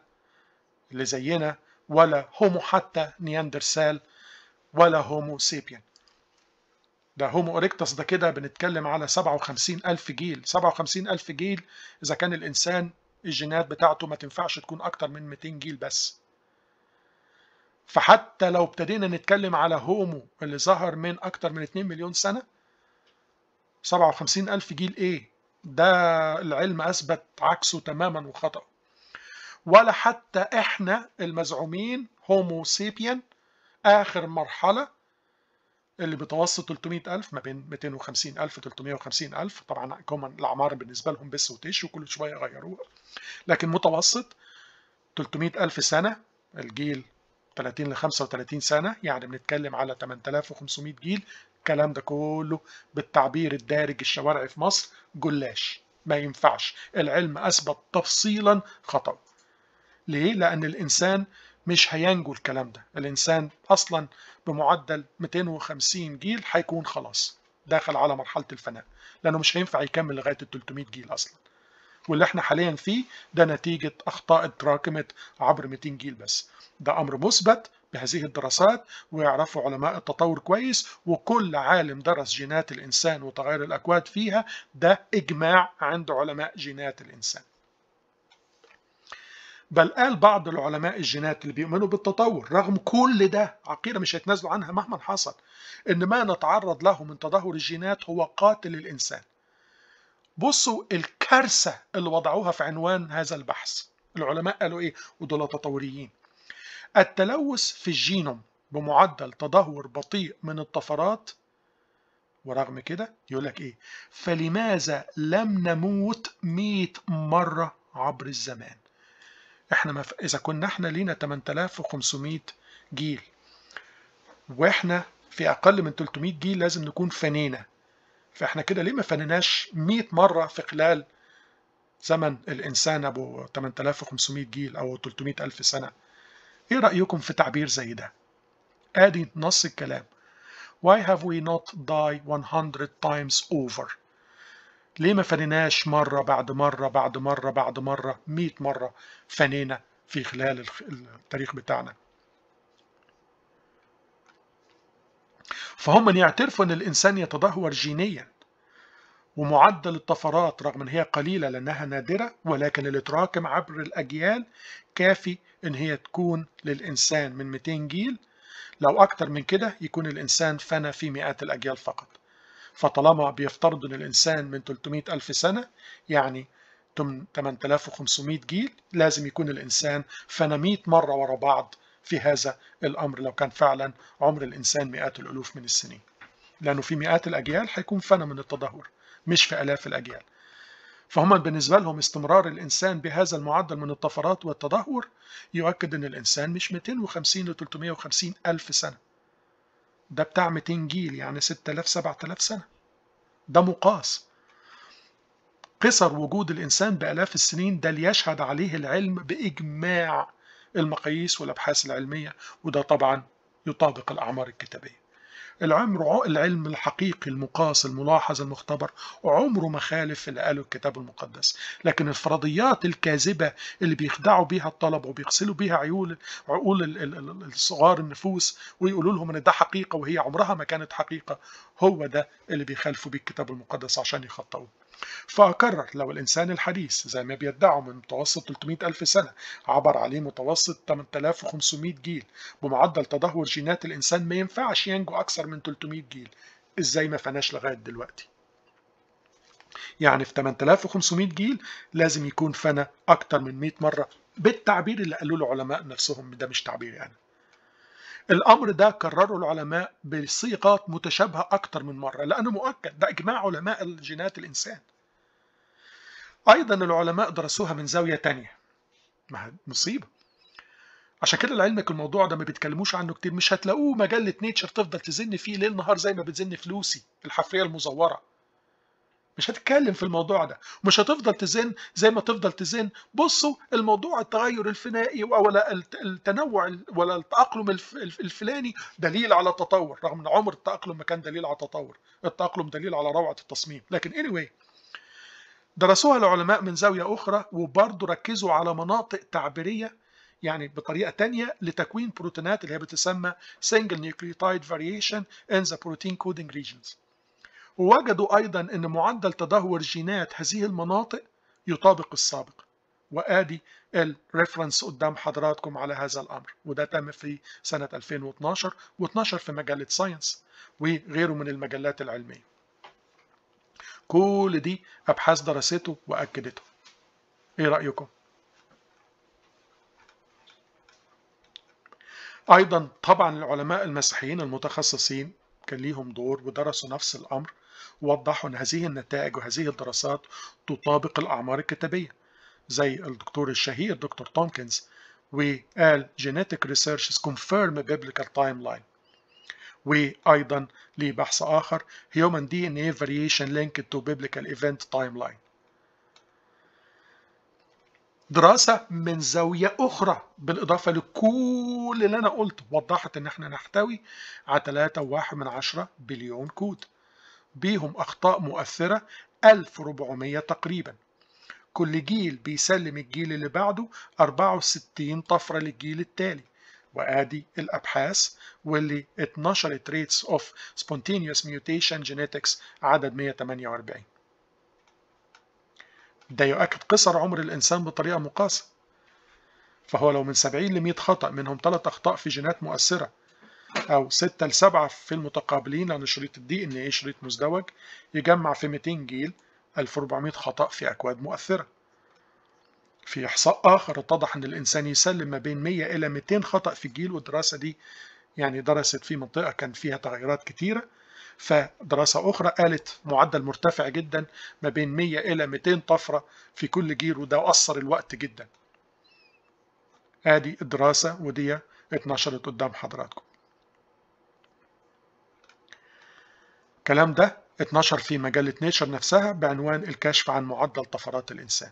اللي زينا ولا هومو حتى نياندرسال ولا هومو سيبيان ده هومو اريكتس ده كده بنتكلم على 57000 جيل 57000 جيل إذا كان الإنسان الجينات بتاعته ما تنفعش تكون أكتر من 200 جيل بس فحتى لو ابتدينا نتكلم على هومو اللي ظهر من أكتر من 2 مليون سنة 57000 جيل إيه؟ ده العلم أثبت عكسه تماما وخطأ ولا حتى إحنا المزعومين هومو سيبيان آخر مرحلة اللي بتوسط 300000 ما بين 250000 350000 طبعا كومن الاعمار بالنسبه لهم بس وتش وكل شويه يغيروها لكن متوسط 300000 سنه الجيل 30 ل 35 سنه يعني بنتكلم على 8500 جيل الكلام ده كله بالتعبير الدارج الشوارعي في مصر جلاش ما ينفعش العلم اثبت تفصيلا خطأ ليه؟ لأن الإنسان مش هينجو الكلام ده الإنسان أصلا بمعدل 250 جيل هيكون خلاص داخل على مرحلة الفناء لأنه مش هينفع يكمل لغاية ال 300 جيل أصلا واللي احنا حاليا فيه ده نتيجة أخطاء اتراكمت عبر 200 جيل بس ده أمر مثبت بهذه الدراسات ويعرفوا علماء التطور كويس وكل عالم درس جينات الإنسان وتغير الأكواد فيها ده إجماع عند علماء جينات الإنسان بل قال بعض العلماء الجينات اللي بيؤمنوا بالتطور رغم كل ده عقيدة مش هيتنازلوا عنها مهما حصل إن ما نتعرض له من تدهور الجينات هو قاتل الإنسان بصوا الكارثة اللي وضعوها في عنوان هذا البحث العلماء قالوا إيه ودول تطوريين التلوث في الجينوم بمعدل تدهور بطيء من الطفرات ورغم كده يقول لك ايه فلماذا لم نموت 100 مره عبر الزمان احنا ف... اذا كنا احنا لينا 8500 جيل واحنا في اقل من 300 جيل لازم نكون فنينا فاحنا كده ليه ما فنناش 100 مره في خلال زمن الانسان ابو 8500 جيل او 300 الف سنه ايه رايكم في تعبير زي ده ادي نص الكلام Why have we not die 100 times over ليه ما فنيناش مرة بعد مرة بعد مرة بعد مرة 100 مرة فنينا في خلال التاريخ بتاعنا فهم من يعترفوا أن الإنسان يتدهور جينيا ومعدل الطفرات رغم أن هي قليلة لأنها نادرة ولكن اللي تراكم عبر الأجيال كافي أن هي تكون للإنسان من 200 جيل لو أكتر من كده يكون الإنسان فنى في مئات الأجيال فقط فطالما بيفترض ان الانسان من 300 الف سنه يعني 8500 جيل لازم يكون الانسان فانا 100 مره ورا بعض في هذا الامر لو كان فعلا عمر الانسان مئات الالوف من السنين لانه في مئات الاجيال هيكون فنى من التدهور مش في الاف الاجيال فهم بالنسبه لهم استمرار الانسان بهذا المعدل من الطفرات والتدهور يؤكد ان الانسان مش 250 ل 350 الف سنه ده بتاع 200 جيل يعني 6000 7000 سنة ده مقاس قصر وجود الإنسان بآلاف السنين ده ليشهد عليه العلم بإجماع المقاييس والأبحاث العلمية وده طبعا يطابق الأعمار الكتابية العمر العلم الحقيقي المقاس الملاحظ المختبر عمره ما خالف اللي قاله الكتاب المقدس لكن الفرضيات الكاذبة اللي بيخدعوا بيها الطلبة وبيغسلوا بيها عيول عقول الصغار النفوس ويقولوا لهم ان ده حقيقة وهي عمرها ما كانت حقيقة هو ده اللي بيخالفوا بيه الكتاب المقدس عشان يخطئوه فأكرر لو الإنسان الحديث زي ما بيدعوا من متوسط 300 ألف سنة عبر عليه متوسط 8500 جيل بمعدل تدهور جينات الإنسان ما ينفعش ينجو أكثر من 300 جيل إزاي ما فناش لغاية دلوقتي يعني في 8500 جيل لازم يكون فنى أكتر من 100 مرة بالتعبير اللي قالوا له علماء نفسهم ده مش تعبيري أنا الامر ده كرره العلماء بصيغات متشابهه اكتر من مره لانه مؤكد ده اجماع علماء الجينات الانسان ايضا العلماء درسوها من زاويه تانية ما مصيبه عشان كده لعلمك الموضوع ده ما بيتكلموش عنه كتير مش هتلاقوه مجله نيتشر تفضل تزن فيه ليل نهار زي ما بتزن فلوسي الحفريه المزوره مش هتتكلم في الموضوع ده مش هتفضل تزن زي ما تفضل تزن بصوا الموضوع التغير الفنائي ولا التنوع ولا التأقلم الفلاني دليل على التطور رغم ان عمر التأقلم ما كان دليل على التطور التأقلم دليل على روعة التصميم لكن anyway درسوها العلماء من زاوية أخرى وبرضه ركزوا على مناطق تعبيرية يعني بطريقة تانية لتكوين بروتينات اللي هي بتسمى single nucleotide variation in the protein coding regions ووجدوا أيضا أن معدل تدهور جينات هذه المناطق يطابق السابق وآدي الريفرنس قدام حضراتكم على هذا الأمر وده تم في سنة 2012 و12 في مجلة ساينس وغيره من المجلات العلمية كل دي أبحاث درسته وأكدته إيه رأيكم؟ أيضا طبعا العلماء المسيحيين المتخصصين كان ليهم دور ودرسوا نفس الأمر ووضحوا أن هذه النتائج وهذه الدراسات تطابق الأعمار الكتابية زي الدكتور الشهير دكتور تومكنز وقال ريسيرش كونفيرم بيبليكال تايم لاين وأيضا ليه بحث آخر اي فاريشن لينك تو بيبليكال ايفنت تايم لاين دراسة من زاوية أخرى بالإضافة لكل اللي أنا قلته وضحت إن إحنا نحتوي على 3.1 بليون كود بيهم أخطاء مؤثرة 1400 تقريبا كل جيل بيسلم الجيل اللي بعده 64 طفرة للجيل التالي وآدي الأبحاث واللي اتنشرت ريتس اوف سبونتينيوس ميوتيشن جينيتكس عدد 148 ده يؤكد قصر عمر الإنسان بطريقة مقاسة فهو لو من 70 ل 100 خطأ منهم 3 أخطاء في جينات مؤثرة او 6 ل 7 في المتقابلين لان شريط الدي ان إيه، شريط مزدوج يجمع في 200 جيل 1400 خطأ في اكواد مؤثره في إحصاء آخر اتضح أن الإنسان يسلم ما بين 100 إلى 200 خطأ في الجيل والدراسة دي يعني درست في منطقة كان فيها تغيرات كتيرة فدراسة أخرى قالت معدل مرتفع جدا ما بين 100 إلى 200 طفرة في كل جيل وده أثر الوقت جدا آدي الدراسة ودي اتنشرت قدام حضراتكم الكلام ده اتنشر في مجلة نيتشر نفسها بعنوان الكشف عن معدل طفرات الإنسان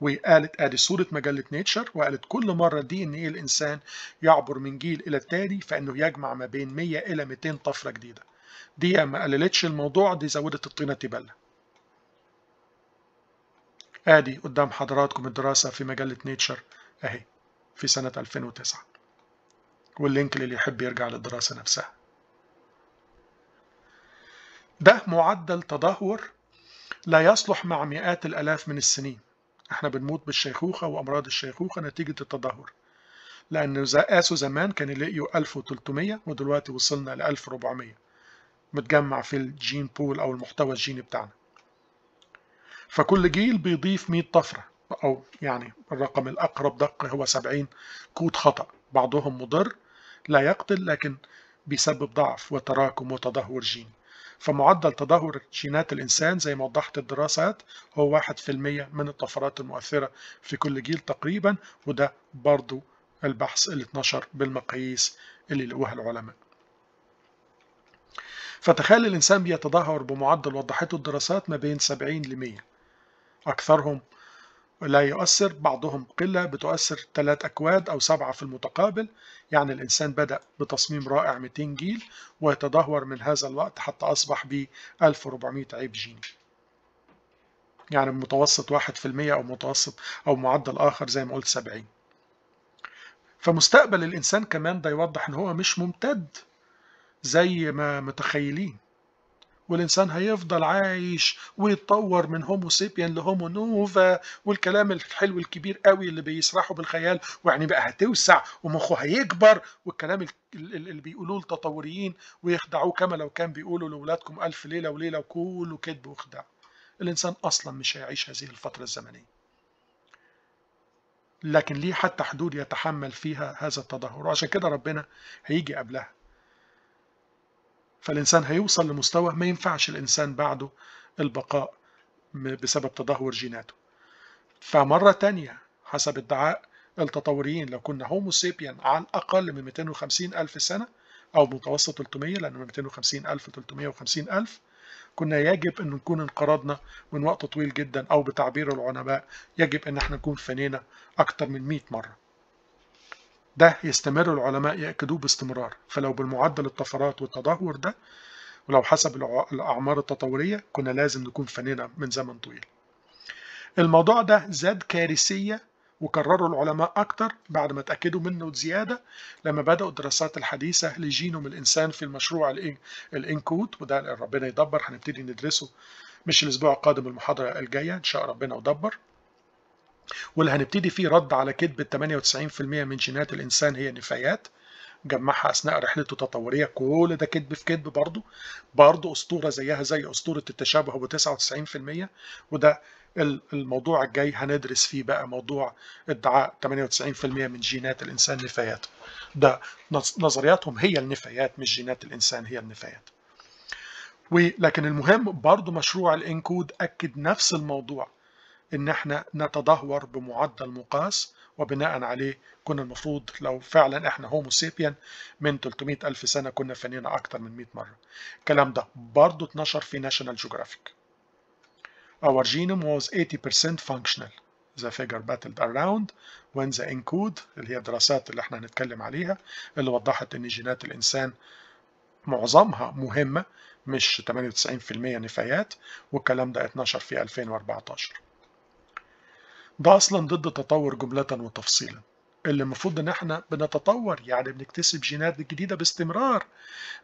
وقالت ادي صورة مجلة نيتشر وقالت كل مرة دي ان ايه الانسان يعبر من جيل الى التالي فانه يجمع ما بين 100 الى 200 طفرة جديدة دي ما قللتش الموضوع دي زودت الطينة تبلة ادي قدام حضراتكم الدراسة في مجلة نيتشر اهي في سنة 2009 واللينك اللي يحب يرجع للدراسة نفسها ده معدل تدهور لا يصلح مع مئات الآلاف من السنين احنا بنموت بالشيخوخة وأمراض الشيخوخة نتيجة التدهور لأن قاسوا زمان كان يلاقيوا 1300 ودلوقتي وصلنا ل 1400 متجمع في الجين بول أو المحتوى الجيني بتاعنا فكل جيل بيضيف 100 طفرة أو يعني الرقم الأقرب دق هو 70 كود خطأ بعضهم مضر لا يقتل لكن بيسبب ضعف وتراكم وتدهور جيني فمعدل تدهور جينات الإنسان زي ما وضحت الدراسات هو 1% من الطفرات المؤثرة في كل جيل تقريبا وده برضو البحث اللي اتنشر بالمقاييس اللي لقوها العلماء فتخيل الإنسان بيتدهور بمعدل وضحته الدراسات ما بين 70 ل 100 أكثرهم لا يؤثر بعضهم قلة بتؤثر ثلاث أكواد أو سبعة في المتقابل يعني الإنسان بدأ بتصميم رائع 200 جيل ويتدهور من هذا الوقت حتى أصبح ب 1400 عيب جيني يعني متوسط 1% أو متوسط أو معدل آخر زي ما قلت 70 فمستقبل الإنسان كمان ده يوضح إن هو مش ممتد زي ما متخيلين والإنسان هيفضل عايش ويتطور من هومو سيبيان لهومو نوفا والكلام الحلو الكبير قوي اللي بيسرحه بالخيال ويعني بقى هتوسع ومخه هيكبر والكلام اللي بيقولوه التطوريين ويخدعوه كما لو كان بيقولوا لأولادكم ألف ليلة وليلة وكله كذب وخدع الإنسان أصلا مش هيعيش هذه الفترة الزمنية لكن ليه حتى حدود يتحمل فيها هذا التدهور عشان كده ربنا هيجي قبلها فالإنسان هيوصل لمستوى ما ينفعش الإنسان بعده البقاء بسبب تدهور جيناته فمرة تانية حسب ادعاء التطوريين لو كنا هومو سيبيان على الأقل من 250 ألف سنة أو متوسط 300 لأنه من 250 ألف 350 ألف كنا يجب أن نكون انقرضنا من وقت طويل جدا أو بتعبير العلماء يجب أن احنا نكون فنينا أكتر من 100 مرة ده يستمر العلماء يأكدوه باستمرار فلو بالمعدل الطفرات والتدهور ده ولو حسب الأعمار التطورية كنا لازم نكون فنينا من زمن طويل الموضوع ده زاد كارثية وكرروا العلماء أكتر بعد ما اتأكدوا منه زيادة لما بدأوا الدراسات الحديثة لجينوم الإنسان في المشروع الإنكوت وده ربنا يدبر هنبتدي ندرسه مش الأسبوع القادم المحاضرة الجاية إن شاء ربنا ودبر واللي هنبتدي فيه رد على كذب 98% من جينات الإنسان هي نفايات جمعها أثناء رحلته التطورية كل ده كذب في كذب برضه برضه أسطورة زيها زي أسطورة التشابه ب 99% وده الموضوع الجاي هندرس فيه بقى موضوع ادعاء 98% من جينات الإنسان نفايات ده نظرياتهم هي النفايات مش جينات الإنسان هي النفايات ولكن المهم برضه مشروع الانكود أكد نفس الموضوع ان احنا نتدهور بمعدل مقاس وبناء عليه كنا المفروض لو فعلا احنا هومو سيبيان من 300 ألف سنة كنا فنينا أكتر من 100 مرة الكلام ده برضه اتنشر في ناشونال جيوغرافيك Our genome was 80% functional the figure battled around when the encode اللي هي الدراسات اللي احنا هنتكلم عليها اللي وضحت ان جينات الانسان معظمها مهمة مش 98% نفايات والكلام ده اتنشر في 2014 ده اصلا ضد التطور جملة وتفصيلا اللي المفروض ان احنا بنتطور يعني بنكتسب جينات جديدة باستمرار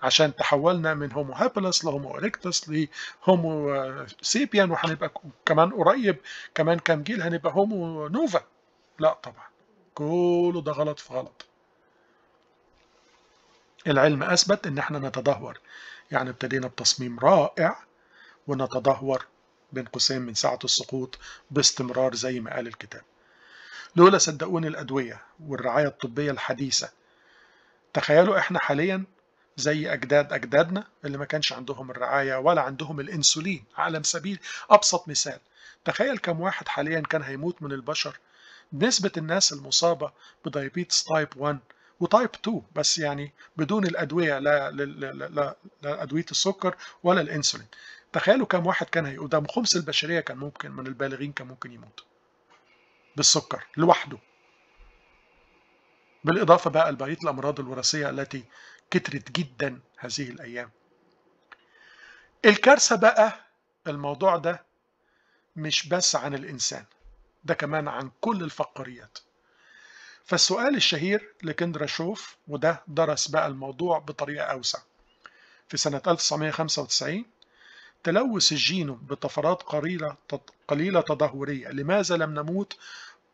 عشان تحولنا من هومو هابلس لهومو اريكتس لهومو سيبيان وهنبقى كمان قريب كمان كام جيل هنبقى هومو نوفا لا طبعا كله ده غلط في غلط العلم اثبت ان احنا نتدهور يعني ابتدينا بتصميم رائع ونتدهور بين قوسين من ساعة السقوط باستمرار زي ما قال الكتاب لولا صدقوني الأدوية والرعاية الطبية الحديثة تخيلوا إحنا حاليا زي أجداد أجدادنا اللي ما كانش عندهم الرعاية ولا عندهم الإنسولين على سبيل أبسط مثال تخيل كم واحد حاليا كان هيموت من البشر نسبة الناس المصابة بدايابيتس تايب 1 وتايب 2 بس يعني بدون الأدوية لا, لا, لا, لا أدوية السكر ولا الإنسولين تخيلوا كم واحد كان هي قدام خمس البشرية كان ممكن من البالغين كان ممكن يموت بالسكر لوحده بالإضافة بقى لبقية الأمراض الوراثية التي كترت جدا هذه الأيام الكارثة بقى الموضوع ده مش بس عن الإنسان ده كمان عن كل الفقاريات فالسؤال الشهير لكندرا شوف وده درس بقى الموضوع بطريقة أوسع في سنة 1995 تلوث الجينوم بطفرات قليلة قليلة تدهورية لماذا لم نموت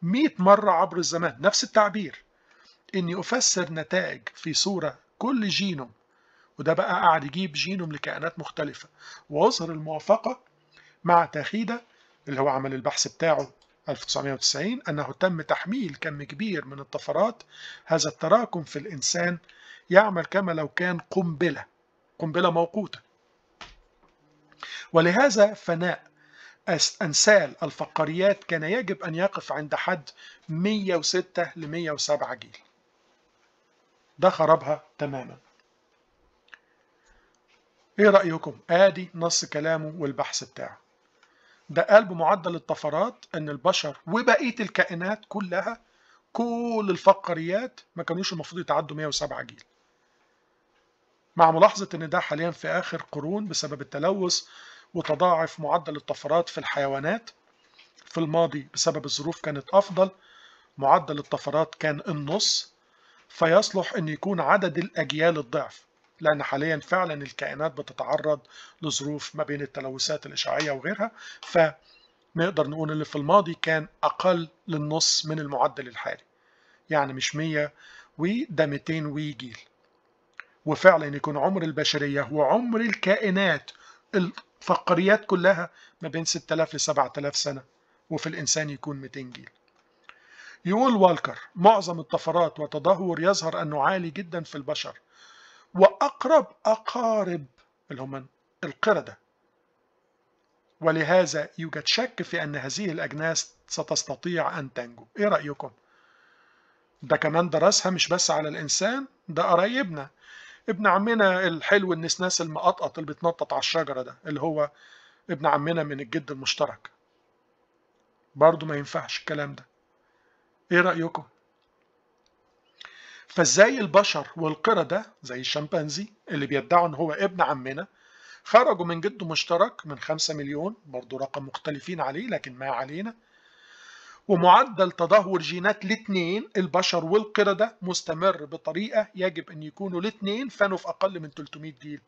100 مرة عبر الزمان نفس التعبير إني أفسر نتائج في صورة كل جينوم وده بقى قاعد يجيب جينوم لكائنات مختلفة وأظهر الموافقة مع تاخيدة اللي هو عمل البحث بتاعه 1990 أنه تم تحميل كم كبير من الطفرات هذا التراكم في الإنسان يعمل كما لو كان قنبلة قنبلة موقوتة ولهذا فناء أنسال الفقاريات كان يجب أن يقف عند حد 106 ل 107 جيل ده خربها تماما ايه رأيكم؟ ادي نص كلامه والبحث بتاعه ده قال بمعدل الطفرات ان البشر وبقية الكائنات كلها كل الفقاريات ما كانوش المفروض يتعدوا 107 جيل مع ملاحظة ان ده حاليا في اخر قرون بسبب التلوث وتضاعف معدل الطفرات في الحيوانات في الماضي بسبب الظروف كانت أفضل معدل الطفرات كان النص فيصلح أن يكون عدد الأجيال الضعف لأن حاليا فعلا الكائنات بتتعرض لظروف ما بين التلوثات الإشعاعية وغيرها فنقدر نقول اللي في الماضي كان أقل للنص من المعدل الحالي يعني مش 100 وي ده 200 وي جيل وفعلا يكون عمر البشرية وعمر الكائنات فقريات كلها ما بين 6000 ل 7000 سنة وفي الإنسان يكون 200 جيل يقول والكر معظم الطفرات وتدهور يظهر أنه عالي جدا في البشر وأقرب أقارب اللي هم القردة ولهذا يوجد شك في أن هذه الأجناس ستستطيع أن تنجو إيه رأيكم؟ ده كمان درسها مش بس على الإنسان ده قرايبنا ابن عمنا الحلو النسناس المقطقط اللي بيتنطط على الشجره ده اللي هو ابن عمنا من الجد المشترك برضه ما ينفعش الكلام ده ايه رايكم فازاي البشر والقرده زي الشمبانزي اللي بيدعوا ان هو ابن عمنا خرجوا من جد مشترك من 5 مليون برضه رقم مختلفين عليه لكن ما علينا ومعدل تدهور جينات الاثنين البشر والقردة مستمر بطريقة يجب أن يكونوا الاثنين فانوا في أقل من 300 جيل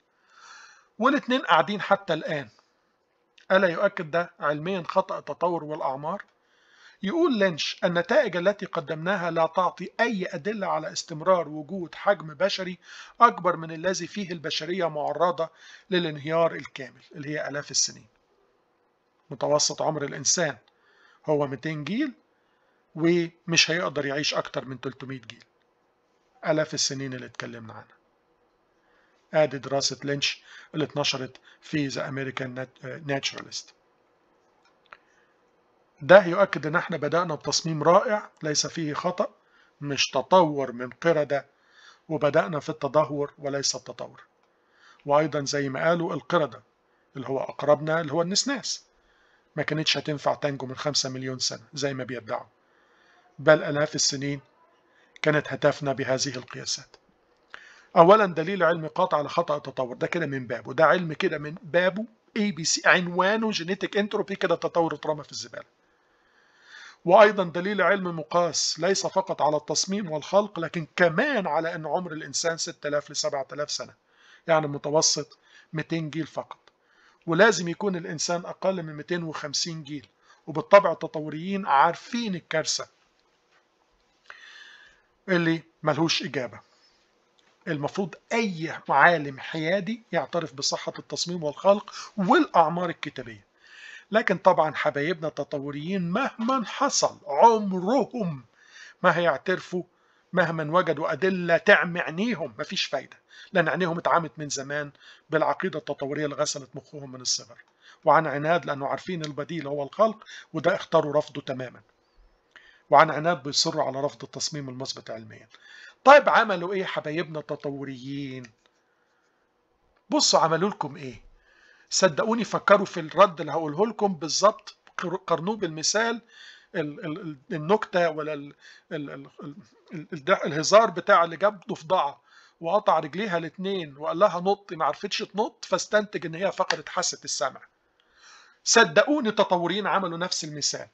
والاثنين قاعدين حتى الآن ألا يؤكد ده علميا خطأ التطور والأعمار؟ يقول لينش النتائج التي قدمناها لا تعطي أي أدلة على استمرار وجود حجم بشري أكبر من الذي فيه البشرية معرضة للانهيار الكامل اللي هي آلاف السنين متوسط عمر الإنسان هو 200 جيل ومش هيقدر يعيش أكتر من 300 جيل آلاف السنين اللي اتكلمنا عنها ادي دراسة لينش اللي اتنشرت في ذا امريكان ناتشراليست ده يؤكد ان احنا بدأنا بتصميم رائع ليس فيه خطأ مش تطور من قردة وبدأنا في التدهور وليس التطور وأيضا زي ما قالوا القردة اللي هو أقربنا اللي هو النسناس ما كانتش هتنفع تنجو من 5 مليون سنة زي ما بيدعوا بل آلاف السنين كانت هتفنى بهذه القياسات أولا دليل علم قاطع على خطأ التطور ده كده من بابه ده علم كده من بابه اي بي سي عنوانه جينيتك انتروبي كده التطور اترمى في الزبالة وأيضا دليل علم مقاس ليس فقط على التصميم والخلق لكن كمان على أن عمر الإنسان 6000 ل 7000 سنة يعني متوسط 200 جيل فقط ولازم يكون الإنسان أقل من 250 جيل وبالطبع التطوريين عارفين الكارثة اللي ملهوش إجابة المفروض أي عالم حيادي يعترف بصحة التصميم والخلق والأعمار الكتابية لكن طبعا حبايبنا التطوريين مهما حصل عمرهم ما هيعترفوا مهما وجدوا أدلة تعمي عينيهم مفيش فايدة لأن عينيهم اتعمت من زمان بالعقيدة التطورية اللي غسلت مخهم من الصغر وعن عناد لأنه عارفين البديل هو الخلق وده اختاروا رفضه تماما وعن عناد بيصروا على رفض التصميم المثبت علميا طيب عملوا ايه حبايبنا التطوريين بصوا عملوا لكم ايه صدقوني فكروا في الرد اللي هقوله لكم بالظبط قارنوه بالمثال النكته ولا الهزار بتاع اللي جاب ضفدعه وقطع رجليها الاثنين وقال لها نط ما عرفتش تنط فاستنتج ان هي فقدت حاسه السمع. صدقوني التطوريين عملوا نفس المثال.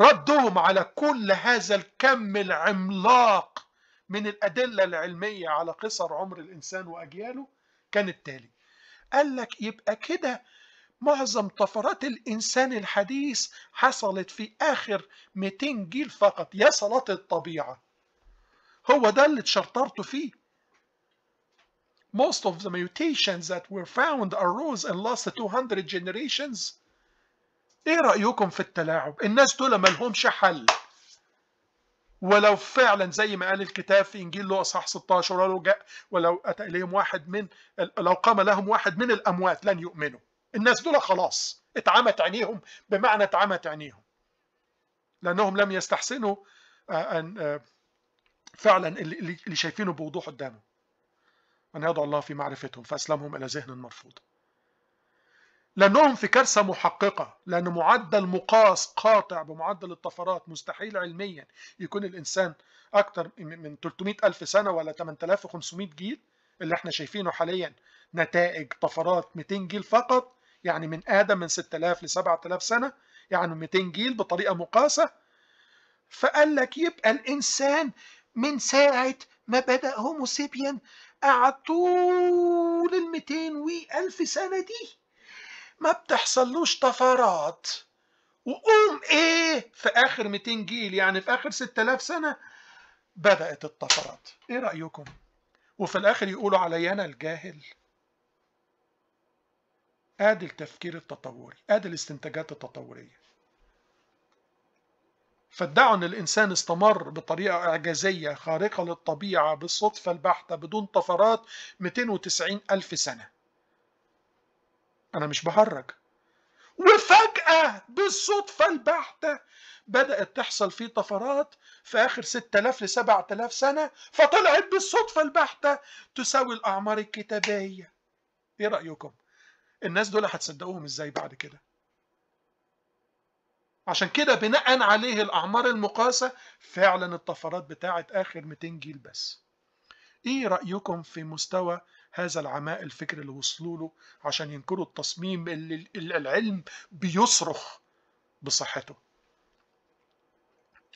ردهم على كل هذا الكم العملاق من الادله العلميه على قصر عمر الانسان واجياله كان التالي. قال لك يبقى كده معظم طفرات الإنسان الحديث حصلت في آخر 200 جيل فقط يا صلاة الطبيعة هو ده اللي اتشرطرته فيه Most of the mutations that were found arose in last 200 generations ايه رأيكم في التلاعب الناس دول لهمش حل ولو فعلا زي ما قال الكتاب في انجيل لو اصحاح 16 ولو جاء ولو اتى اليهم واحد من لو قام لهم واحد من الاموات لن يؤمنوا الناس دول خلاص اتعمت عينيهم بمعنى اتعمت عينيهم لانهم لم يستحسنوا آه، أن آه، فعلا اللي شايفينه بوضوح قدامه أن يضع الله في معرفتهم فأسلمهم إلى ذهن مرفوض لأنهم في كارثة محققة لأن معدل مقاس قاطع بمعدل الطفرات مستحيل علميا يكون الإنسان أكثر من 300 ألف سنة ولا 8500 جيل اللي احنا شايفينه حاليا نتائج طفرات 200 جيل فقط يعني من آدم من 6000 ل 7000 سنة يعني 200 جيل بطريقة مقاسة فقال لك يبقى الإنسان من ساعة ما بدأ هومو سيبيان قعد طول ال 200 و 1000 سنة دي ما بتحصلوش طفرات وقوم ايه في اخر 200 جيل يعني في اخر 6000 سنه بدات الطفرات ايه رايكم وفي الاخر يقولوا علي انا الجاهل ادي التفكير التطوري ادي الاستنتاجات التطوريه فادعوا ان الانسان استمر بطريقه اعجازيه خارقه للطبيعه بالصدفه البحته بدون طفرات 290 الف سنه انا مش بهرج وفجاه بالصدفه البحته بدات تحصل فيه طفرات في اخر 6000 ل 7000 سنه فطلعت بالصدفه البحته تساوي الاعمار الكتابيه ايه رايكم الناس دول هتصدقوهم ازاي بعد كده عشان كده بناء عليه الاعمار المقاسه فعلا الطفرات بتاعه اخر 200 جيل بس ايه رايكم في مستوى هذا العماء الفكر اللي وصلوا له عشان ينكروا التصميم اللي العلم بيصرخ بصحته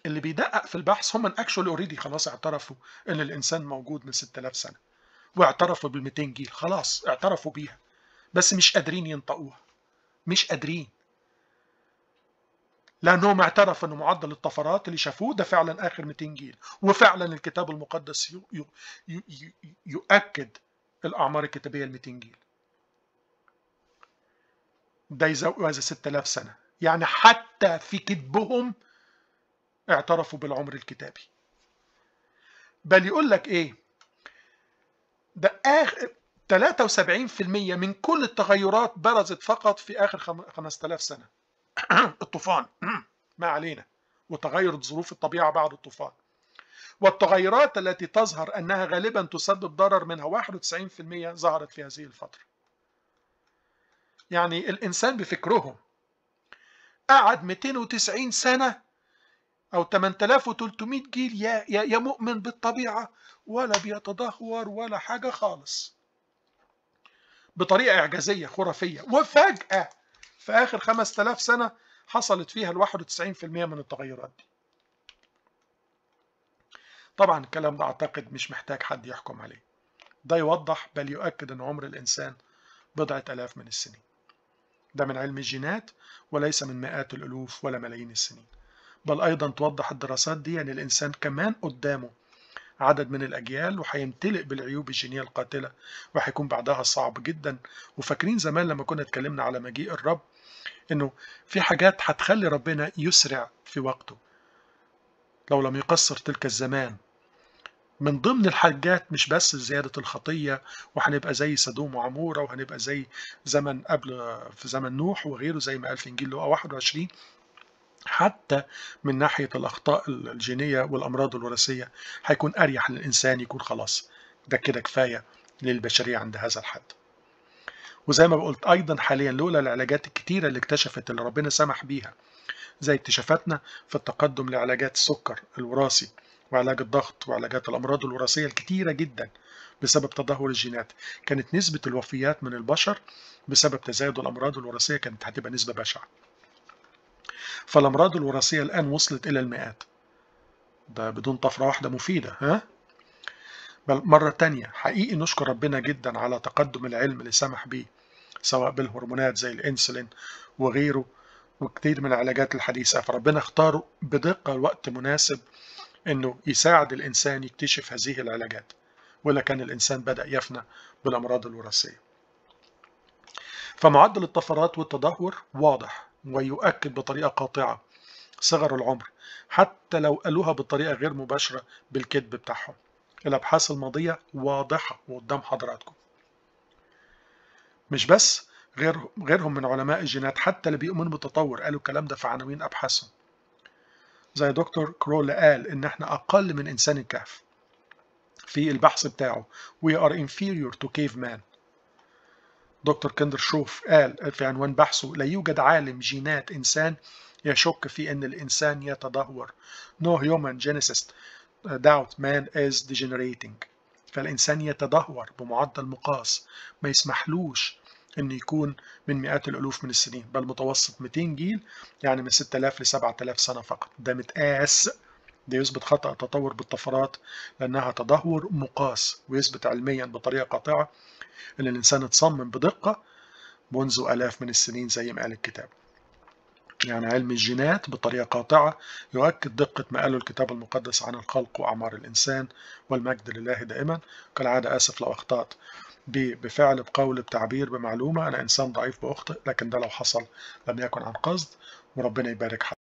اللي بيدقق في البحث هم اكشولي اوريدي خلاص اعترفوا ان الانسان موجود من 6000 سنه واعترفوا بال 200 جيل خلاص اعترفوا بيها بس مش قادرين ينطقوها مش قادرين لانهم اعترفوا ان معدل الطفرات اللي شافوه ده فعلا اخر 200 جيل وفعلا الكتاب المقدس يؤكد الاعمار الكتابيه ال 200 جيل ده هذا 6000 سنه يعني حتى في كذبهم اعترفوا بالعمر الكتابي بل يقول لك ايه ده آخر 73% من كل التغيرات برزت فقط في آخر 5000 سنة الطوفان ما علينا وتغير ظروف الطبيعة بعد الطوفان والتغيرات التي تظهر أنها غالبا تسبب ضرر منها 91% ظهرت في هذه الفترة يعني الإنسان بفكرهم قعد 290 سنة أو 8300 جيل يا, يا مؤمن بالطبيعة ولا بيتدهور ولا حاجة خالص بطريقه اعجازيه خرافيه وفجاه في اخر 5000 سنه حصلت فيها ال 91% من التغيرات دي. طبعا الكلام ده اعتقد مش محتاج حد يحكم عليه. ده يوضح بل يؤكد ان عمر الانسان بضعة آلاف من السنين. ده من علم الجينات وليس من مئات الالوف ولا ملايين السنين. بل ايضا توضح الدراسات دي ان يعني الانسان كمان قدامه عدد من الأجيال وهيمتلئ بالعيوب الجينية القاتلة وهيكون بعدها صعب جدا وفاكرين زمان لما كنا اتكلمنا على مجيء الرب إنه في حاجات هتخلي ربنا يسرع في وقته لو لم يقصر تلك الزمان من ضمن الحاجات مش بس زيادة الخطية وهنبقى زي سدوم وعمورة وهنبقى زي زمن قبل في زمن نوح وغيره زي ما قال في إنجيل لوقا 21 حتى من ناحية الأخطاء الجينية والأمراض الوراثية هيكون أريح للإنسان يكون خلاص ده كده كفاية للبشرية عند هذا الحد وزي ما قلت أيضا حاليا لولا العلاجات الكتيرة اللي اكتشفت اللي ربنا سمح بيها زي اكتشافاتنا في التقدم لعلاجات السكر الوراثي وعلاج الضغط وعلاجات الأمراض الوراثية الكتيرة جدا بسبب تدهور الجينات كانت نسبة الوفيات من البشر بسبب تزايد الأمراض الوراثية كانت هتبقى نسبة بشعة فالأمراض الوراثية الآن وصلت إلى المئات ده بدون طفرة واحدة مفيدة ها؟ بل مرة تانية حقيقي نشكر ربنا جدا على تقدم العلم اللي سمح بيه سواء بالهرمونات زي الانسولين وغيره وكتير من العلاجات الحديثة فربنا اختار بدقة وقت مناسب انه يساعد الانسان يكتشف هذه العلاجات ولا كان الانسان بدأ يفنى بالامراض الوراثية فمعدل الطفرات والتدهور واضح ويؤكد بطريقة قاطعة صغر العمر حتى لو قالوها بطريقة غير مباشرة بالكذب بتاعهم الأبحاث الماضية واضحة وقدام حضراتكم مش بس غير غيرهم من علماء الجينات حتى اللي بيؤمنوا بالتطور قالوا الكلام ده في عناوين أبحاثهم زي دكتور كرول قال إن إحنا أقل من إنسان الكهف في البحث بتاعه We are inferior to caveman دكتور كندر شوف قال في عنوان بحثه لا يوجد عالم جينات إنسان يشك في أن الإنسان يتدهور No human geneticist doubt man is degenerating فالإنسان يتدهور بمعدل مقاس ما يسمحلوش أن يكون من مئات الألوف من السنين بل متوسط 200 جيل يعني من 6000 ل 7000 سنة فقط ده متقاس ده يثبت خطأ التطور بالطفرات لأنها تدهور مقاس ويثبت علميا بطريقة قاطعة أن الإنسان اتصمم بدقة منذ آلاف من السنين زي ما قال الكتاب يعني علم الجينات بطريقة قاطعة يؤكد دقة ما قاله الكتاب المقدس عن الخلق وأعمار الإنسان والمجد لله دائما كالعادة آسف لو أخطأت بفعل بقول بتعبير بمعلومة أنا إنسان ضعيف بأخطئ لكن ده لو حصل لم يكن عن قصد وربنا يبارك حد.